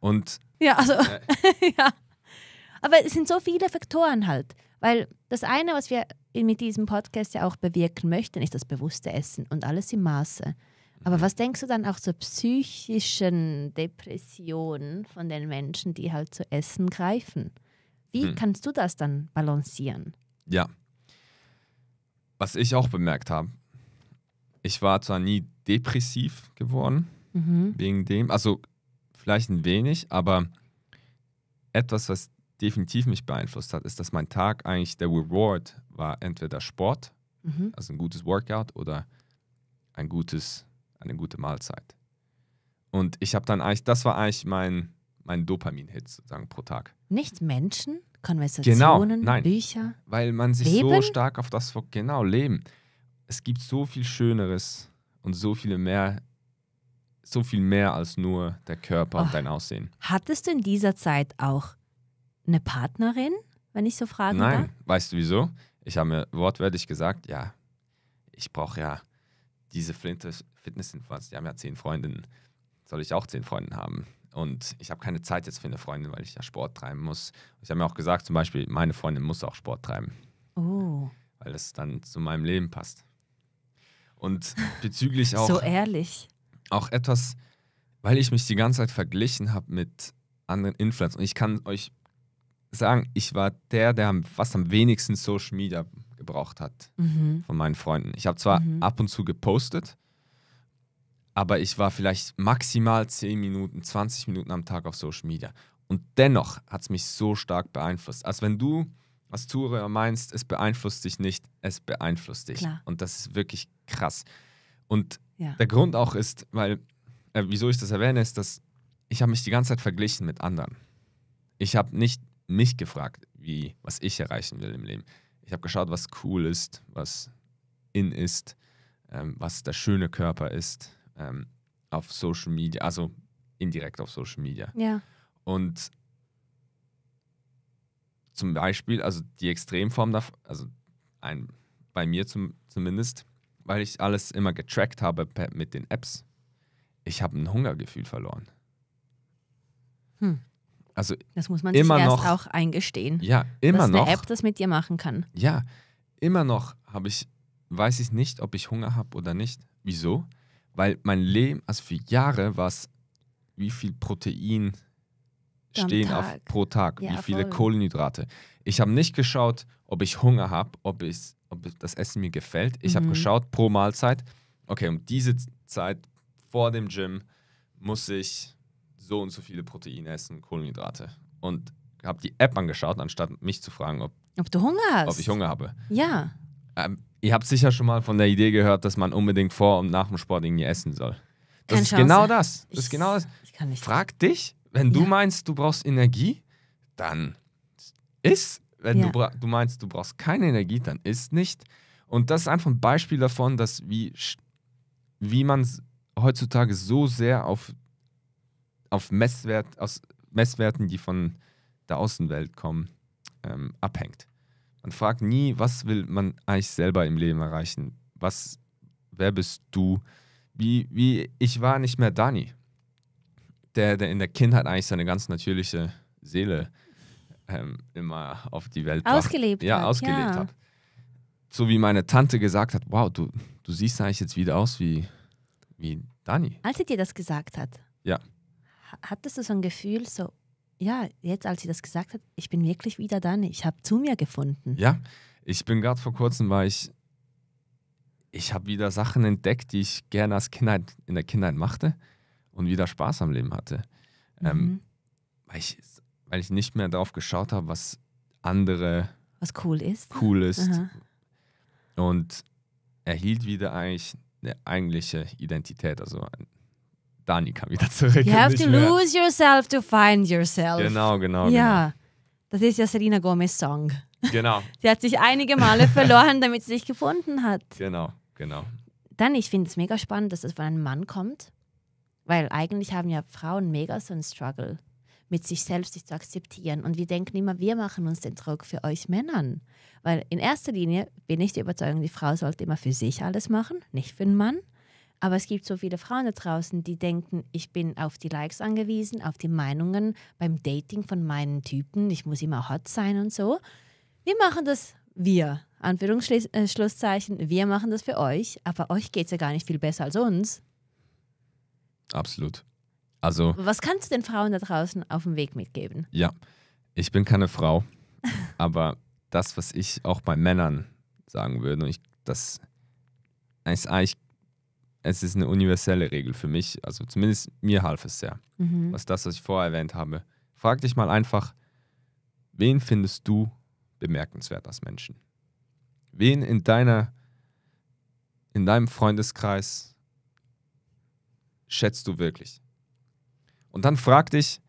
Und. Ja, also. Äh, (laughs) ja. Aber es sind so viele Faktoren halt. Weil das eine, was wir mit diesem Podcast ja auch bewirken möchten, ist das bewusste Essen und alles im Maße. Aber was denkst du dann auch zur psychischen Depression von den Menschen, die halt zu Essen greifen? Wie hm. kannst du das dann balancieren? Ja. Was ich auch bemerkt habe, ich war zwar nie depressiv geworden mhm. wegen dem, also vielleicht ein wenig, aber etwas, was definitiv mich beeinflusst hat, ist, dass mein Tag eigentlich der Reward war entweder Sport, mhm. also ein gutes Workout oder ein gutes eine gute Mahlzeit. Und ich habe dann eigentlich, das war eigentlich mein, mein Dopamin-Hit sozusagen pro Tag. Nicht Menschen, Konversationen, genau, Bücher. Weil man sich leben? so stark auf das, genau, Leben. Es gibt so viel Schöneres und so viele mehr, so viel mehr als nur der Körper oh. und dein Aussehen. Hattest du in dieser Zeit auch eine Partnerin, wenn ich so fragen Nein. darf? Nein, weißt du wieso? Ich habe mir wortwörtlich gesagt, ja, ich brauche ja diese fitness Fitnessinfluencer, die haben ja zehn Freundinnen. Soll ich auch zehn Freundinnen haben? Und ich habe keine Zeit jetzt für eine Freundin, weil ich ja Sport treiben muss. Ich habe mir auch gesagt, zum Beispiel, meine Freundin muss auch Sport treiben. Oh. Weil das dann zu meinem Leben passt. Und bezüglich (laughs) auch. So ehrlich. Auch etwas, weil ich mich die ganze Zeit verglichen habe mit anderen Influencern. Und ich kann euch sagen, ich war der, der fast am wenigsten Social Media gebraucht hat mhm. von meinen Freunden. Ich habe zwar mhm. ab und zu gepostet, aber ich war vielleicht maximal 10 Minuten, 20 Minuten am Tag auf Social Media. Und dennoch hat es mich so stark beeinflusst. Als wenn du als Tourer meinst, es beeinflusst dich nicht, es beeinflusst dich. Klar. Und das ist wirklich krass. Und ja. der Grund auch ist, weil, äh, wieso ich das erwähne, ist, dass ich habe mich die ganze Zeit verglichen mit anderen. Ich habe nicht mich gefragt, wie, was ich erreichen will im Leben. Ich habe geschaut, was cool ist, was in ist, ähm, was der schöne Körper ist ähm, auf Social Media, also indirekt auf Social Media. Ja. Und zum Beispiel, also die Extremform davon, also ein, bei mir zum, zumindest, weil ich alles immer getrackt habe mit den Apps, ich habe ein Hungergefühl verloren. Hm. Also das muss man immer sich erst noch, auch eingestehen. Ja, immer dass noch. Dass eine App das mit dir machen kann. Ja, immer noch habe ich, weiß ich nicht, ob ich Hunger habe oder nicht. Wieso? Weil mein Leben, also für Jahre war es, wie viel Protein stehen Auf, pro Tag, ja, wie viele voll. Kohlenhydrate. Ich habe nicht geschaut, ob ich Hunger habe, ob, ob das Essen mir gefällt. Ich mhm. habe geschaut pro Mahlzeit, okay, um diese Zeit vor dem Gym muss ich so und so viele Proteine essen, Kohlenhydrate. Und habe die App angeschaut, anstatt mich zu fragen, ob, ob du Hunger hast. Ob ich Hunger habe. Ja. Ähm, ihr habt sicher schon mal von der Idee gehört, dass man unbedingt vor und nach dem Sport irgendwie essen soll. Das Keine ist genau das. Das ich, ist genau das. Ich kann nicht. Frag dich, wenn du ja. meinst, du brauchst Energie, dann ist. Wenn ja. du, du meinst, du brauchst keine Energie, dann ist nicht. Und das ist einfach ein Beispiel davon, dass wie, wie man heutzutage so sehr auf auf Messwert, aus Messwerten, die von der Außenwelt kommen, ähm, abhängt. Man fragt nie, was will man eigentlich selber im Leben erreichen? Was, wer bist du? Wie, wie, ich war nicht mehr Dani, der, der in der Kindheit eigentlich seine ganz natürliche Seele ähm, immer auf die Welt ausgelebt hat. Ja, ausgelebt ja. hat. So wie meine Tante gesagt hat, wow, du, du siehst eigentlich jetzt wieder aus wie, wie Dani. Als sie dir das gesagt hat. Ja hattest du so ein Gefühl, so, ja, jetzt als sie das gesagt hat, ich bin wirklich wieder da, ich habe zu mir gefunden. Ja, ich bin gerade vor kurzem, war ich, ich habe wieder Sachen entdeckt, die ich gerne als Kindheit, in der Kindheit machte und wieder Spaß am Leben hatte. Ähm, mhm. Ähm, weil, ich, weil ich nicht mehr darauf geschaut habe, was andere was cool ist. Cool ist. Aha. Und erhielt wieder eigentlich eine eigentliche Identität, also ein, Dani kam wieder zurück. You have to mehr. lose yourself to find yourself. Genau, genau. Ja, genau. das ist ja Selena Gomez Song. Genau. (laughs) sie hat sich einige Male verloren, damit sie sich gefunden hat. Genau, genau. Dann, ich finde es mega spannend, dass das von einem Mann kommt, weil eigentlich haben ja Frauen mega so einen Struggle mit sich selbst sich zu akzeptieren. Und wir denken immer, wir machen uns den Druck für euch Männern. Weil in erster Linie bin ich der Überzeugung, die Frau sollte immer für sich alles machen, nicht für den Mann. Aber es gibt so viele Frauen da draußen, die denken, ich bin auf die Likes angewiesen, auf die Meinungen beim Dating von meinen Typen, ich muss immer hot sein und so. Wir machen das wir, Anführungsschlusszeichen, äh, wir machen das für euch, aber euch geht es ja gar nicht viel besser als uns. Absolut. Also. Was kannst du den Frauen da draußen auf dem Weg mitgeben? Ja, ich bin keine Frau, (laughs) aber das, was ich auch bei Männern sagen würde, und ich, das ist eigentlich es ist eine universelle Regel für mich. Also zumindest mir half es sehr. Mhm. Was das, was ich vorher erwähnt habe. Frag dich mal einfach, wen findest du bemerkenswert als Menschen? Wen in deiner, in deinem Freundeskreis schätzt du wirklich? Und dann frag dich,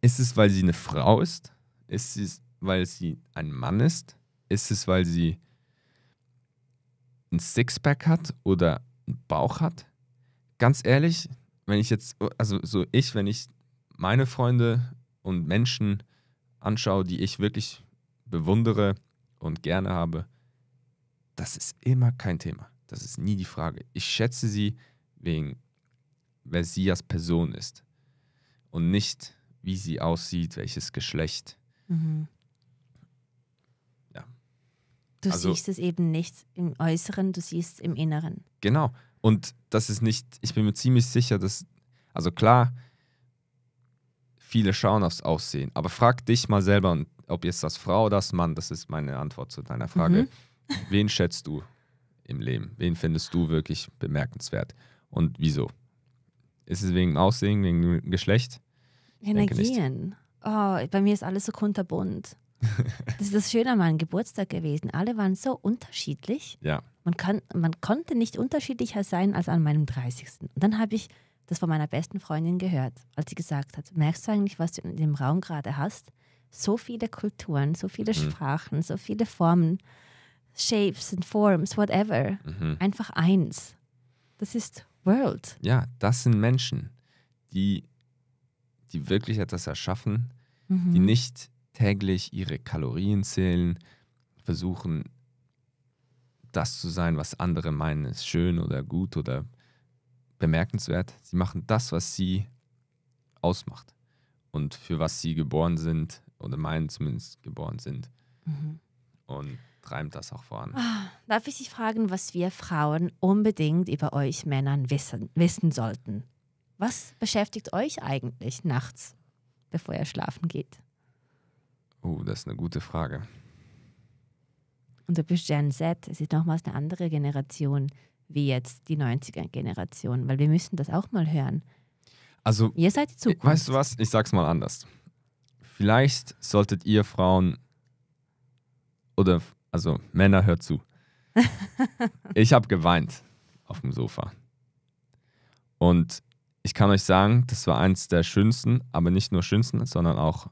ist es, weil sie eine Frau ist? Ist es, weil sie ein Mann ist? Ist es, weil sie ein Sixpack hat oder Bauch hat, ganz ehrlich, wenn ich jetzt, also so ich, wenn ich meine Freunde und Menschen anschaue, die ich wirklich bewundere und gerne habe, das ist immer kein Thema. Das ist nie die Frage. Ich schätze sie wegen, wer sie als Person ist und nicht, wie sie aussieht, welches Geschlecht. Mhm. Ja. Du also, siehst es eben nicht im Äußeren, du siehst es im Inneren. Genau. Und das ist nicht, ich bin mir ziemlich sicher, dass, also klar, viele schauen aufs Aussehen, aber frag dich mal selber, ob jetzt das Frau oder das Mann, das ist meine Antwort zu deiner Frage. Mhm. Wen schätzt du im Leben? Wen findest du wirklich bemerkenswert? Und wieso? Ist es wegen Aussehen, wegen Geschlecht? Energien. Oh, bei mir ist alles so kunterbunt. Das ist das Schöne an meinem Geburtstag gewesen. Alle waren so unterschiedlich. Ja. Man, kann, man konnte nicht unterschiedlicher sein als an meinem 30. Und dann habe ich das von meiner besten Freundin gehört, als sie gesagt hat, merkst du eigentlich, was du in dem Raum gerade hast? So viele Kulturen, so viele mhm. Sprachen, so viele Formen, Shapes and Forms, whatever. Mhm. Einfach eins. Das ist World. Ja, das sind Menschen, die, die wirklich etwas erschaffen, mhm. die nicht täglich ihre Kalorien zählen, versuchen das zu sein, was andere meinen, ist schön oder gut oder bemerkenswert. Sie machen das, was sie ausmacht und für was sie geboren sind oder meinen zumindest geboren sind. Mhm. Und treibt das auch voran. Ah, darf ich dich fragen, was wir Frauen unbedingt über euch Männern wissen, wissen sollten? Was beschäftigt euch eigentlich nachts, bevor ihr schlafen geht? Oh, das ist eine gute Frage. Und da bist ein Set, es ist nochmals eine andere Generation wie jetzt die 90er-Generation, weil wir müssen das auch mal hören. Also, ihr seid die Zukunft. Weißt du was? Ich sag's mal anders. Vielleicht solltet ihr Frauen oder also Männer hört zu. (laughs) ich habe geweint auf dem Sofa. Und ich kann euch sagen, das war eins der schönsten, aber nicht nur schönsten, sondern auch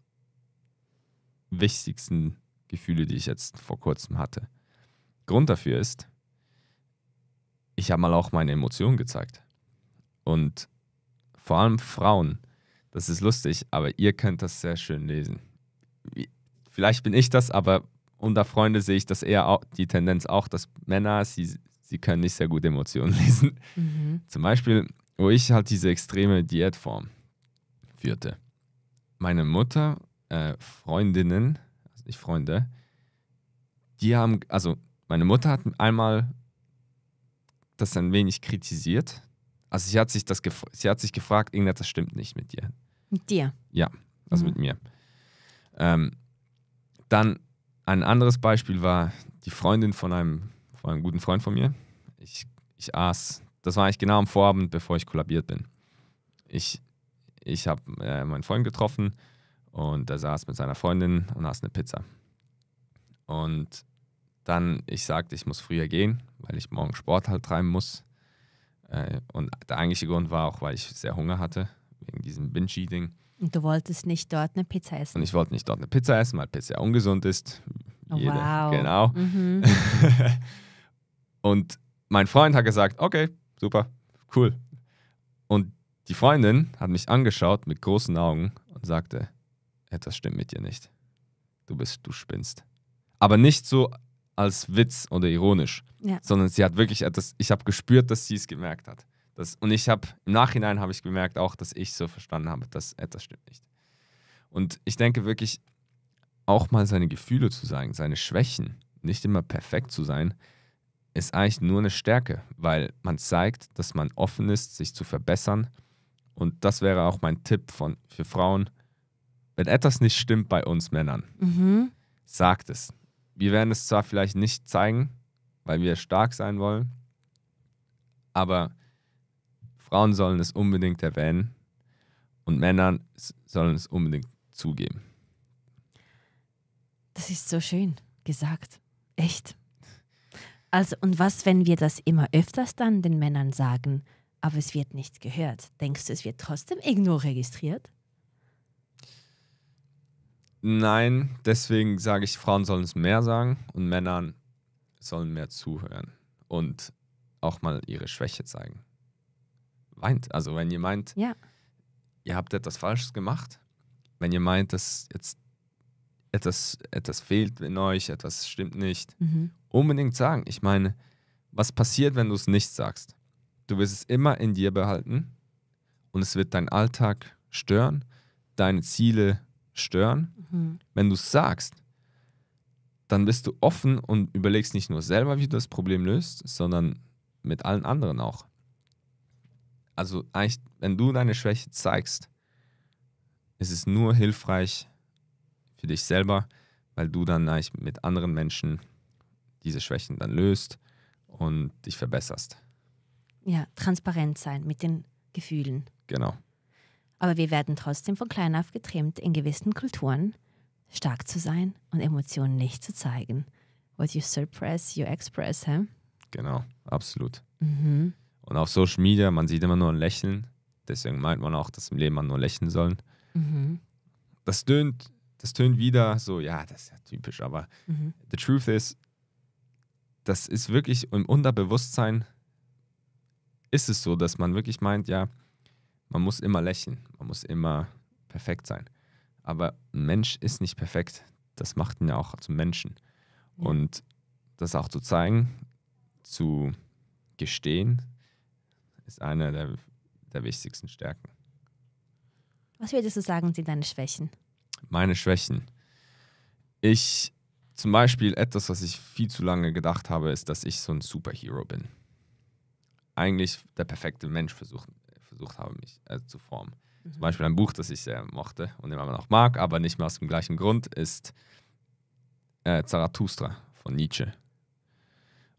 wichtigsten Gefühle, die ich jetzt vor kurzem hatte. Grund dafür ist, ich habe mal auch meine Emotionen gezeigt. Und vor allem Frauen, das ist lustig, aber ihr könnt das sehr schön lesen. Vielleicht bin ich das, aber unter Freunde sehe ich das eher auch, die Tendenz auch, dass Männer, sie, sie können nicht sehr gut Emotionen (laughs) lesen. Mhm. Zum Beispiel, wo ich halt diese extreme Diätform führte. Meine Mutter äh, Freundinnen, also nicht Freunde, die haben, also meine Mutter hat einmal das ein wenig kritisiert. Also sie hat sich das sie hat sich gefragt, irgendetwas stimmt nicht mit dir. Mit dir? Ja, also mhm. mit mir. Ähm, dann ein anderes Beispiel war die Freundin von einem, von einem guten Freund von mir. Ich, ich aß, das war eigentlich genau am Vorabend, bevor ich kollabiert bin. Ich, ich habe äh, meinen Freund getroffen und er saß mit seiner Freundin und aß eine Pizza. Und dann, ich sagte, ich muss früher gehen, weil ich morgen Sport halt treiben muss. Äh, und der eigentliche Grund war auch, weil ich sehr Hunger hatte, wegen diesem Binge-Eating. Und du wolltest nicht dort eine Pizza essen. Und ich wollte nicht dort eine Pizza essen, weil Pizza ja ungesund ist. Oh, Jede. Wow. Genau. Mhm. (laughs) und mein Freund hat gesagt, okay, super, cool. Und die Freundin hat mich angeschaut mit großen Augen und sagte, etwas stimmt mit dir nicht. Du bist, du spinnst. Aber nicht so als Witz oder ironisch, ja. sondern sie hat wirklich etwas, ich habe gespürt, dass sie es gemerkt hat. Das, und ich habe, im Nachhinein habe ich gemerkt auch, dass ich so verstanden habe, dass etwas stimmt nicht. Und ich denke wirklich, auch mal seine Gefühle zu sagen, seine Schwächen, nicht immer perfekt zu sein, ist eigentlich nur eine Stärke, weil man zeigt, dass man offen ist, sich zu verbessern. Und das wäre auch mein Tipp von, für Frauen, wenn etwas nicht stimmt bei uns Männern, mhm. sagt es. Wir werden es zwar vielleicht nicht zeigen, weil wir stark sein wollen, aber Frauen sollen es unbedingt erwähnen und Männern sollen es unbedingt zugeben. Das ist so schön gesagt. Echt. Also, und was, wenn wir das immer öfters dann den Männern sagen, aber es wird nicht gehört? Denkst du, es wird trotzdem irgendwo registriert? Nein, deswegen sage ich, Frauen sollen es mehr sagen und Männern sollen mehr zuhören und auch mal ihre Schwäche zeigen. Weint. Also wenn ihr meint, ja. ihr habt etwas Falsches gemacht, wenn ihr meint, dass jetzt etwas, etwas fehlt in euch, etwas stimmt nicht, mhm. unbedingt sagen. Ich meine, was passiert, wenn du es nicht sagst? Du wirst es immer in dir behalten und es wird deinen Alltag stören, deine Ziele stören. Mhm. Wenn du es sagst, dann bist du offen und überlegst nicht nur selber, wie du das Problem löst, sondern mit allen anderen auch. Also eigentlich, wenn du deine Schwäche zeigst, ist es nur hilfreich für dich selber, weil du dann eigentlich mit anderen Menschen diese Schwächen dann löst und dich verbesserst. Ja, transparent sein mit den Gefühlen. Genau. Aber wir werden trotzdem von klein auf getrimmt, in gewissen Kulturen stark zu sein und Emotionen nicht zu zeigen. What you suppress, you express, hä? Huh? Genau, absolut. Mhm. Und auf Social Media, man sieht immer nur ein Lächeln. Deswegen meint man auch, dass im Leben man nur lächeln soll. Mhm. Das tönt, das tönt wieder so, ja, das ist ja typisch, aber mhm. the truth is, das ist wirklich im Unterbewusstsein ist es so, dass man wirklich meint, ja, man muss immer lächeln, man muss immer perfekt sein. Aber ein Mensch ist nicht perfekt. Das macht ihn ja auch zum Menschen. Und das auch zu zeigen, zu gestehen, ist eine der, der wichtigsten Stärken. Was würdest du sagen, sind deine Schwächen? Meine Schwächen. Ich, zum Beispiel, etwas, was ich viel zu lange gedacht habe, ist, dass ich so ein Superhero bin. Eigentlich der perfekte Mensch versuchen, versucht habe, mich äh, zu formen. Mhm. Zum Beispiel ein Buch, das ich sehr mochte und immer noch mag, aber nicht mehr aus dem gleichen Grund, ist äh, Zarathustra von Nietzsche.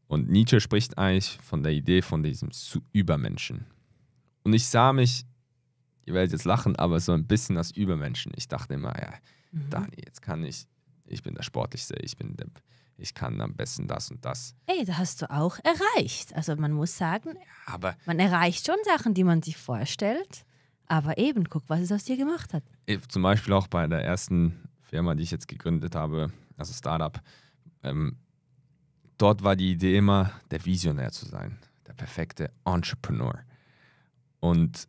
Und Nietzsche spricht eigentlich von der Idee von diesem Übermenschen. Und ich sah mich, ihr werdet jetzt lachen, aber so ein bisschen als Übermenschen. Ich dachte immer, ja, mhm. Dani, jetzt kann ich, ich bin der Sportlichste, ich bin der ich kann am besten das und das. Hey, da hast du auch erreicht. Also man muss sagen, ja, aber man erreicht schon Sachen, die man sich vorstellt, aber eben, guck, was es aus dir gemacht hat. Zum Beispiel auch bei der ersten Firma, die ich jetzt gegründet habe, also Startup, ähm, dort war die Idee immer, der Visionär zu sein, der perfekte Entrepreneur. Und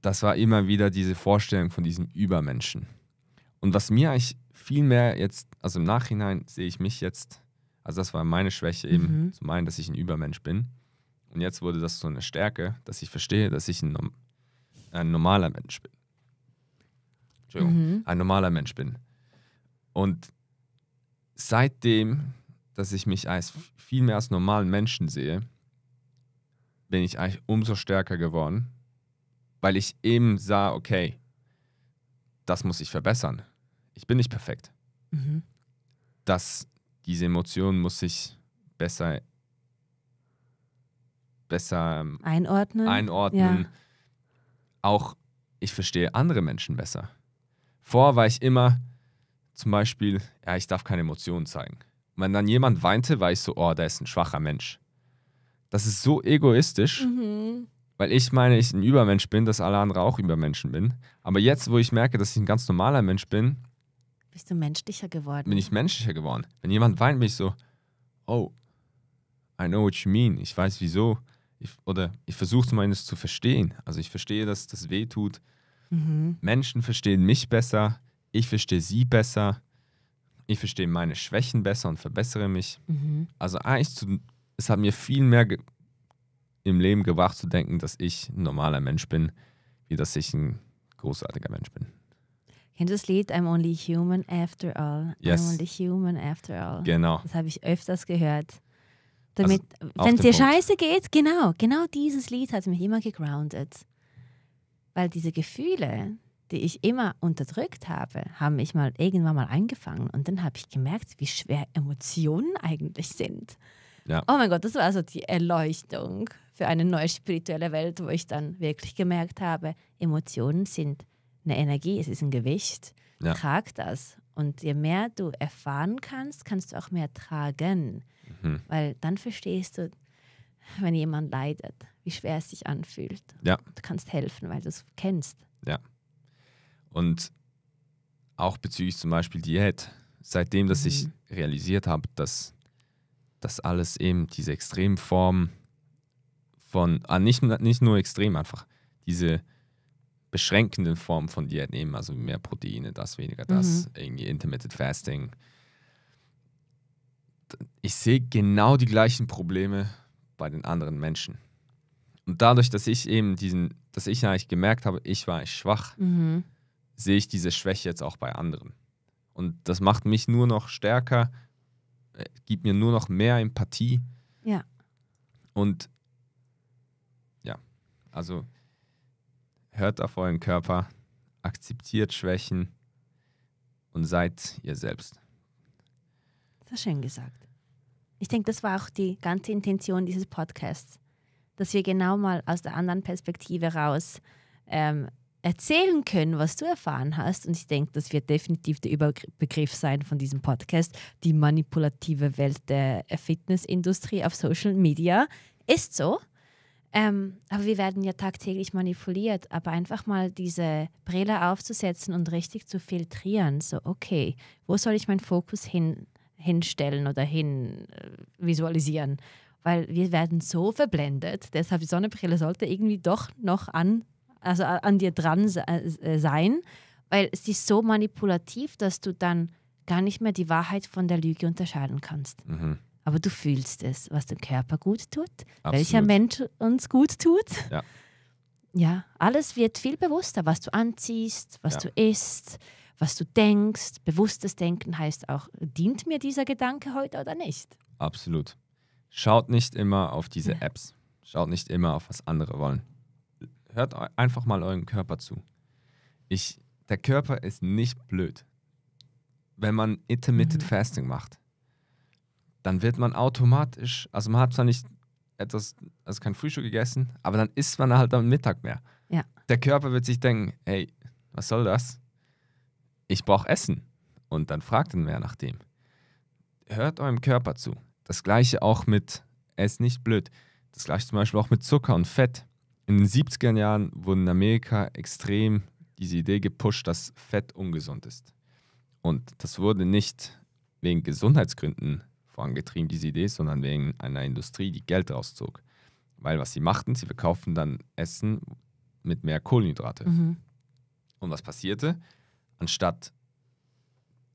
das war immer wieder diese Vorstellung von diesem Übermenschen. Und was mir eigentlich viel mehr jetzt, also im Nachhinein sehe ich mich jetzt, also das war meine Schwäche eben, mhm. zu meinen, dass ich ein Übermensch bin. Und jetzt wurde das so eine Stärke, dass ich verstehe, dass ich ein, ein normaler Mensch bin. Entschuldigung, mhm. ein normaler Mensch bin. Und seitdem, dass ich mich als viel mehr als normalen Menschen sehe, bin ich eigentlich umso stärker geworden, weil ich eben sah, okay, das muss ich verbessern ich bin nicht perfekt. Mhm. Das, diese Emotion muss ich besser, besser ähm, einordnen. einordnen. Ja. Auch ich verstehe andere Menschen besser. Vorher war ich immer zum Beispiel, ja, ich darf keine Emotionen zeigen. Und wenn dann jemand weinte, war ich so, oh, da ist ein schwacher Mensch. Das ist so egoistisch, mhm. weil ich meine, ich ein Übermensch bin, dass alle anderen auch Übermenschen bin. Aber jetzt, wo ich merke, dass ich ein ganz normaler Mensch bin, bist du menschlicher geworden? Bin ich menschlicher geworden. Wenn jemand weint, bin ich so, oh, I know what you mean. Ich weiß wieso. Ich, oder ich versuche zumindest zu verstehen. Also ich verstehe, dass das weh tut. Mhm. Menschen verstehen mich besser. Ich verstehe sie besser. Ich verstehe meine Schwächen besser und verbessere mich. Mhm. Also eigentlich, zu, es hat mir viel mehr im Leben gebracht zu denken, dass ich ein normaler Mensch bin, wie dass ich ein großartiger Mensch bin. Kennst du das Lied I'm Only Human After All? Yes. I'm Only Human After All. Genau. Das habe ich öfters gehört. Damit, also, wenn es dir Punkt. scheiße geht, genau, genau dieses Lied hat mich immer gegroundet. Weil diese Gefühle, die ich immer unterdrückt habe, haben mich mal irgendwann mal eingefangen. Und dann habe ich gemerkt, wie schwer Emotionen eigentlich sind. Ja. Oh mein Gott, das war also die Erleuchtung für eine neue spirituelle Welt, wo ich dann wirklich gemerkt habe, Emotionen sind eine Energie, es ist ein Gewicht. Ja. Trag das. Und je mehr du erfahren kannst, kannst du auch mehr tragen. Mhm. Weil dann verstehst du, wenn jemand leidet, wie schwer es sich anfühlt. Ja. Du kannst helfen, weil du es kennst. Ja. Und auch bezüglich zum Beispiel Diät, seitdem, dass mhm. ich realisiert habe, dass das alles eben diese Extremform von, ah, nicht, nicht nur extrem, einfach diese beschränkenden Formen von Diät nehmen, also mehr Proteine, das, weniger das, mhm. irgendwie Intermittent Fasting. Ich sehe genau die gleichen Probleme bei den anderen Menschen. Und dadurch, dass ich eben diesen, dass ich eigentlich gemerkt habe, ich war schwach, mhm. sehe ich diese Schwäche jetzt auch bei anderen. Und das macht mich nur noch stärker, äh, gibt mir nur noch mehr Empathie. Ja. Und ja, also hört auf euren Körper, akzeptiert Schwächen und seid ihr selbst. Sehr schön gesagt. Ich denke, das war auch die ganze Intention dieses Podcasts, dass wir genau mal aus der anderen Perspektive raus ähm, erzählen können, was du erfahren hast. Und ich denke, das wird definitiv der Überbegriff sein von diesem Podcast. Die manipulative Welt der Fitnessindustrie auf Social Media ist so. Ähm, aber wir werden ja tagtäglich manipuliert. Aber einfach mal diese Brille aufzusetzen und richtig zu filtrieren, so okay, wo soll ich meinen Fokus hin, hinstellen oder hin äh, visualisieren? Weil wir werden so verblendet. Deshalb die Sonnenbrille sollte irgendwie doch noch an, also an dir dran äh, äh, sein, weil es ist so manipulativ, dass du dann gar nicht mehr die Wahrheit von der Lüge unterscheiden kannst. Mhm aber du fühlst es, was dem Körper gut tut, Absolut. welcher Mensch uns gut tut. Ja. ja, alles wird viel bewusster, was du anziehst, was ja. du isst, was du denkst. Bewusstes Denken heißt auch, dient mir dieser Gedanke heute oder nicht? Absolut. Schaut nicht immer auf diese ja. Apps. Schaut nicht immer auf, was andere wollen. Hört e-, einfach mal eurem Körper zu. Ich, der Körper ist nicht blöd. Wenn man intermittent mhm. fasting macht, dann wird man automatisch, also man hat zwar nicht etwas, also kein Frühstück gegessen, aber dann isst man halt am Mittag mehr. Ja. Der Körper wird sich denken, hey, was soll das? Ich brauche Essen. Und dann fragt ihn mehr nach dem. Hört eurem Körper zu. Das gleiche auch mit, es ist nicht blöd. Das gleiche zum Beispiel auch mit Zucker und Fett. In den 70er Jahren wurde in Amerika extrem diese Idee gepusht, dass Fett ungesund ist. Und das wurde nicht wegen Gesundheitsgründen vorangetrieben, diese Idee, sondern wegen einer Industrie, die Geld rauszog. Weil was sie machten, sie verkauften dann Essen mit mehr Kohlenhydrate. Mhm. Und was passierte? Anstatt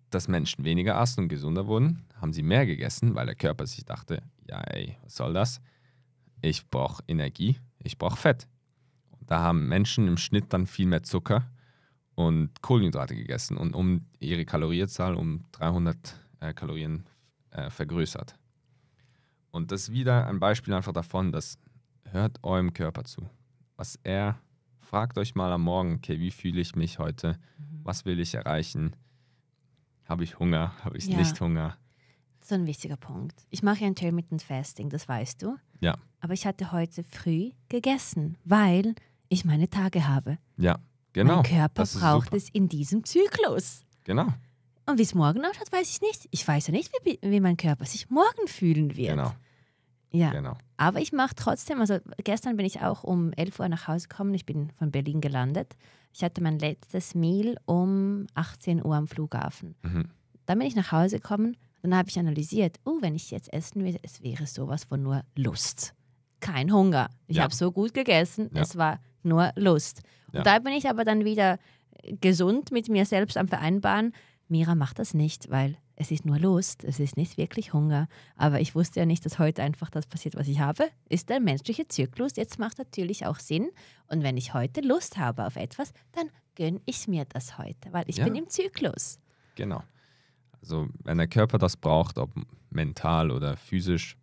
dass Menschen weniger aßen und gesünder wurden, haben sie mehr gegessen, weil der Körper sich dachte, ja ey, was soll das? Ich brauche Energie, ich brauche Fett. Und da haben Menschen im Schnitt dann viel mehr Zucker und Kohlenhydrate gegessen. Und um ihre Kalorienzahl um 300 äh, Kalorien äh, vergrößert. Und das ist wieder ein Beispiel einfach davon, dass hört eurem Körper zu. Was er, fragt euch mal am Morgen, okay, wie fühle ich mich heute? Mhm. Was will ich erreichen? Habe ich Hunger? Habe ich ja. nicht Hunger? So ein wichtiger Punkt. Ich mache ja ein Intermittent Fasting, das weißt du. Ja. Aber ich hatte heute früh gegessen, weil ich meine Tage habe. Ja, genau. Mein Körper braucht super. es in diesem Zyklus. Genau. Und wie es morgen ausschaut, weiß ich nicht. Ich weiß ja nicht, wie, wie mein Körper sich morgen fühlen wird. Genau. Ja. Genau. Aber ich mache trotzdem, also gestern bin ich auch um 11 Uhr nach Hause gekommen. Ich bin von Berlin gelandet. Ich hatte mein letztes Meal um 18 Uhr am Flughafen. Mhm. Dann bin ich nach Hause gekommen. Dann habe ich analysiert, oh, wenn ich jetzt essen würde, es wäre sowas von nur Lust. Kein Hunger. Ich ja. habe so gut gegessen, ja. es war nur Lust. Ja. Und da bin ich aber dann wieder äh, gesund mit mir selbst am Vereinbaren Mira macht das nicht, weil es ist nur Lust, es ist nicht wirklich Hunger. Aber ich wusste ja nicht, dass heute einfach das passiert, was ich habe. Ist der menschliche Zyklus. Jetzt macht natürlich auch Sinn. Und wenn ich heute Lust habe auf etwas, dann gönne ich mir das heute, weil ich ja. bin im Zyklus. Genau. Also wenn der Körper das braucht, ob mental oder physisch,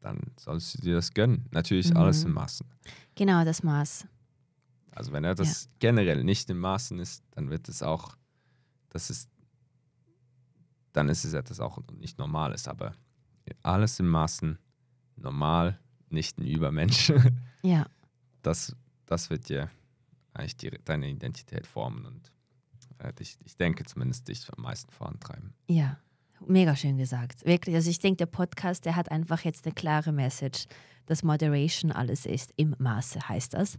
dann sollst du dir das gönnen. Natürlich mhm. alles in Maßen. Genau, das Maß. Also wenn er das ja. generell nicht in Maßen ist, dann wird es auch, das ist dann ist es etwas auch nicht Normales. Aber alles im Maßen, normal, nicht ein Übermensch. (laughs) Ja. Das, das wird dir eigentlich die, deine Identität formen und äh, dich, ich denke zumindest dich am meisten vorantreiben. Ja, mega schön gesagt. Wirklich. Also ich denke, der Podcast, der hat einfach jetzt eine klare Message, dass Moderation alles ist. Im Maße heißt das.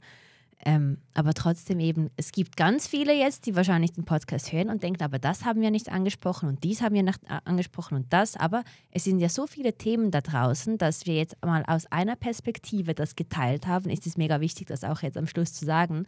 Ähm, aber trotzdem eben, es gibt ganz viele jetzt, die wahrscheinlich den Podcast hören und denken, aber das haben wir nicht angesprochen und dies haben wir nicht äh, angesprochen und das. Aber es sind ja so viele Themen da draußen, dass wir jetzt mal aus einer Perspektive das geteilt haben. Ist es mega wichtig, das auch jetzt am Schluss zu sagen,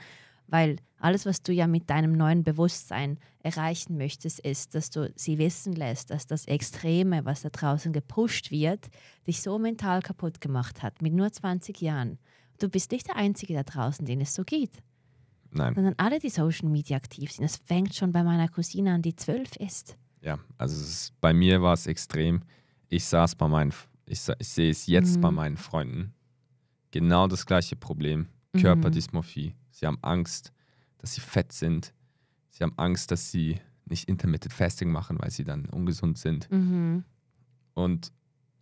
weil alles, was du ja mit deinem neuen Bewusstsein erreichen möchtest, ist, dass du sie wissen lässt, dass das Extreme, was da draußen gepusht wird, dich so mental kaputt gemacht hat mit nur 20 Jahren du bist nicht der Einzige da draußen, denen es so geht. Nein. Sondern alle, die Social Media aktiv sind. Das fängt schon bei meiner Cousine an, die zwölf ist. Ja, also ist, bei mir war es extrem. Ich saß bei meinen, ich, ich sehe es jetzt mhm. bei meinen Freunden. Genau das gleiche Problem. Körperdysmorphie. Mhm. Sie haben Angst, dass sie fett sind. Sie haben Angst, dass sie nicht Intermittent Fasting machen, weil sie dann ungesund sind. Mhm. Und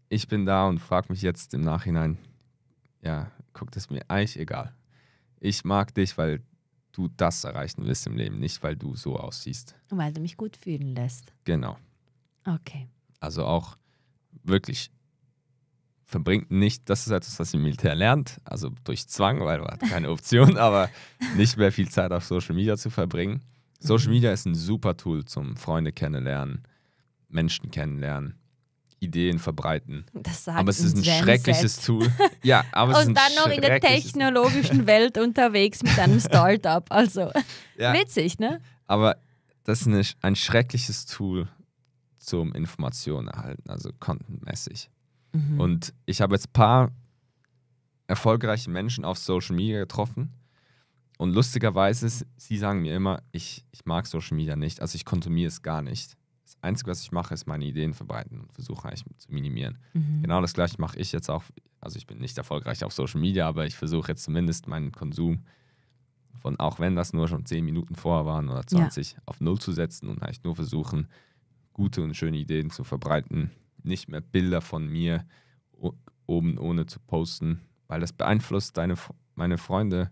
ich bin da und frage mich jetzt im Nachhinein, ja, guckt, ist mir eigentlich egal. Ich mag dich, weil du das erreichen willst im Leben, nicht weil du so aussiehst. Und weil du mich gut fühlen lässt. Genau. Okay. Also auch wirklich verbringt nicht, das ist etwas, was im Militär lernt, also durch Zwang, weil man hat keine Option, (laughs) aber nicht mehr viel Zeit auf Social Media zu verbringen. Social mhm. Media ist ein super Tool zum Freunde kennenlernen, Menschen kennenlernen, Ideen verbreiten. Das sagt aber es ist ein Gen schreckliches (laughs) Tool. Ja, aber es ist Und dann noch in der technologischen Welt (laughs) unterwegs mit einem Startup. Also (laughs) ja. witzig, ne? Aber das ist ein schreckliches Tool zum Informationen erhalten, also contentmäßig. Mhm. Und ich habe jetzt ein paar erfolgreiche Menschen auf Social Media getroffen. Und lustigerweise, sie sagen mir immer, ich, ich mag Social Media nicht, also ich konsumiere es gar nicht das Einzige, was ich mache, ist meine Ideen verbreiten und versuche eigentlich zu minimieren. Mhm. Genau das gleiche mache ich jetzt auch. Also ich bin nicht erfolgreich auf Social Media, aber ich versuche jetzt zumindest meinen Konsum von, auch wenn das nur schon 10 Minuten vorher waren oder 20, ja. auf Null zu setzen und eigentlich nur versuchen, gute und schöne Ideen zu verbreiten. Nicht mehr Bilder von mir oben ohne zu posten, weil das beeinflusst deine, meine Freunde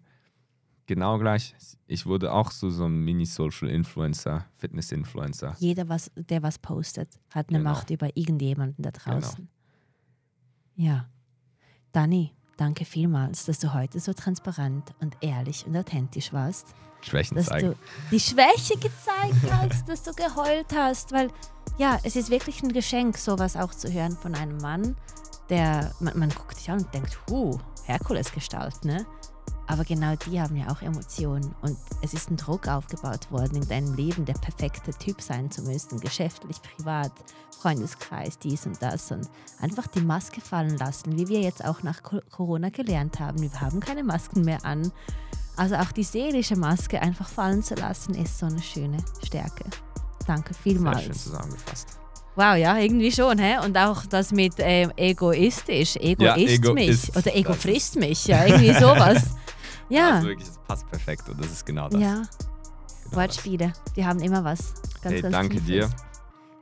genau gleich. Ich wurde auch so, so ein Mini-Social-Influencer, Fitness-Influencer. Jeder, was, der was postet, hat eine genau. Macht über irgendjemanden da genau. draußen. Genau. Ja. Dani, danke vielmals, dass du heute so transparent und ehrlich und authentisch warst. Schwächen dass zeigen. Du die Schwäche gezeigt hast, dass du geheult hast, weil ja, es ist wirklich ein Geschenk, sowas auch zu hören von einem Mann, der, man, man guckt sich an und denkt, huh, Herkules-Gestalt, ne? Aber genau die haben ja auch Emotionen und es ist ein Druck aufgebaut worden, in deinem Leben der perfekte Typ sein zu müssen, geschäftlich, privat, Freundeskreis, dies und das und einfach die Maske fallen lassen, wie wir jetzt auch nach Corona gelernt haben. Wir haben keine Masken mehr an. Also auch die seelische Maske einfach fallen zu lassen, ist so eine schöne Stärke. Danke vielmals. Sehr schön zusammengefasst. Wow, ja, irgendwie schon. Hä? Und auch das mit ähm, egoistisch. Ego ja, isst Ego mich. Ist, oder Ego frisst mich. Ja, irgendwie (laughs) sowas. Ja. Also wirklich, das passt perfekt und das ist genau das. Ja. Genau Wortspiele, die haben immer was. Ganz, hey, ganz danke Tiefes. dir.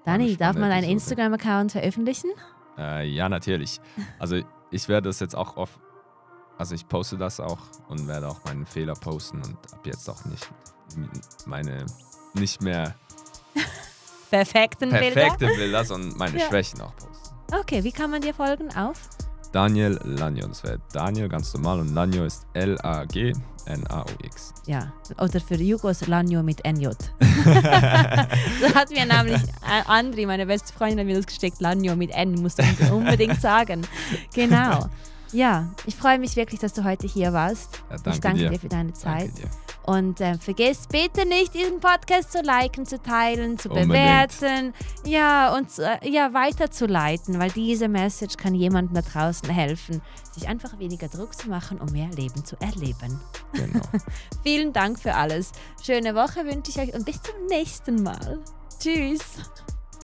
Dani, darf man einen Instagram-Account veröffentlichen? Äh, ja, natürlich. Also ich werde das jetzt auch oft, also ich poste das auch und werde auch meinen Fehler posten und ab jetzt auch nicht meine nicht mehr (laughs) perfekten perfekte Bilder, Bilder sondern meine ja. Schwächen auch posten. Okay, wie kann man dir folgen auf? Daniel Lanyon. Das wäre Daniel ganz normal und Lanyo ist L-A-G-N-A-O-X. Ja, oder für Jugos Lanyo mit N-J. (laughs) so hat mir nämlich Andri, meine beste Freundin, hat mir das gesteckt. Lanyo mit N, musst du unbedingt sagen. Genau. Ja, ich freue mich wirklich, dass du heute hier warst. Ja, ich danke dir. dir für deine Zeit. Danke dir. Und äh, vergesst bitte nicht, diesen Podcast zu liken, zu teilen, zu Unbedingt. bewerten, ja, und äh, ja, weiterzuleiten, weil diese Message kann jemandem da draußen helfen, sich einfach weniger Druck zu machen, um mehr Leben zu erleben. Genau. (laughs) Vielen Dank für alles. Schöne Woche wünsche ich euch und bis zum nächsten Mal. Tschüss.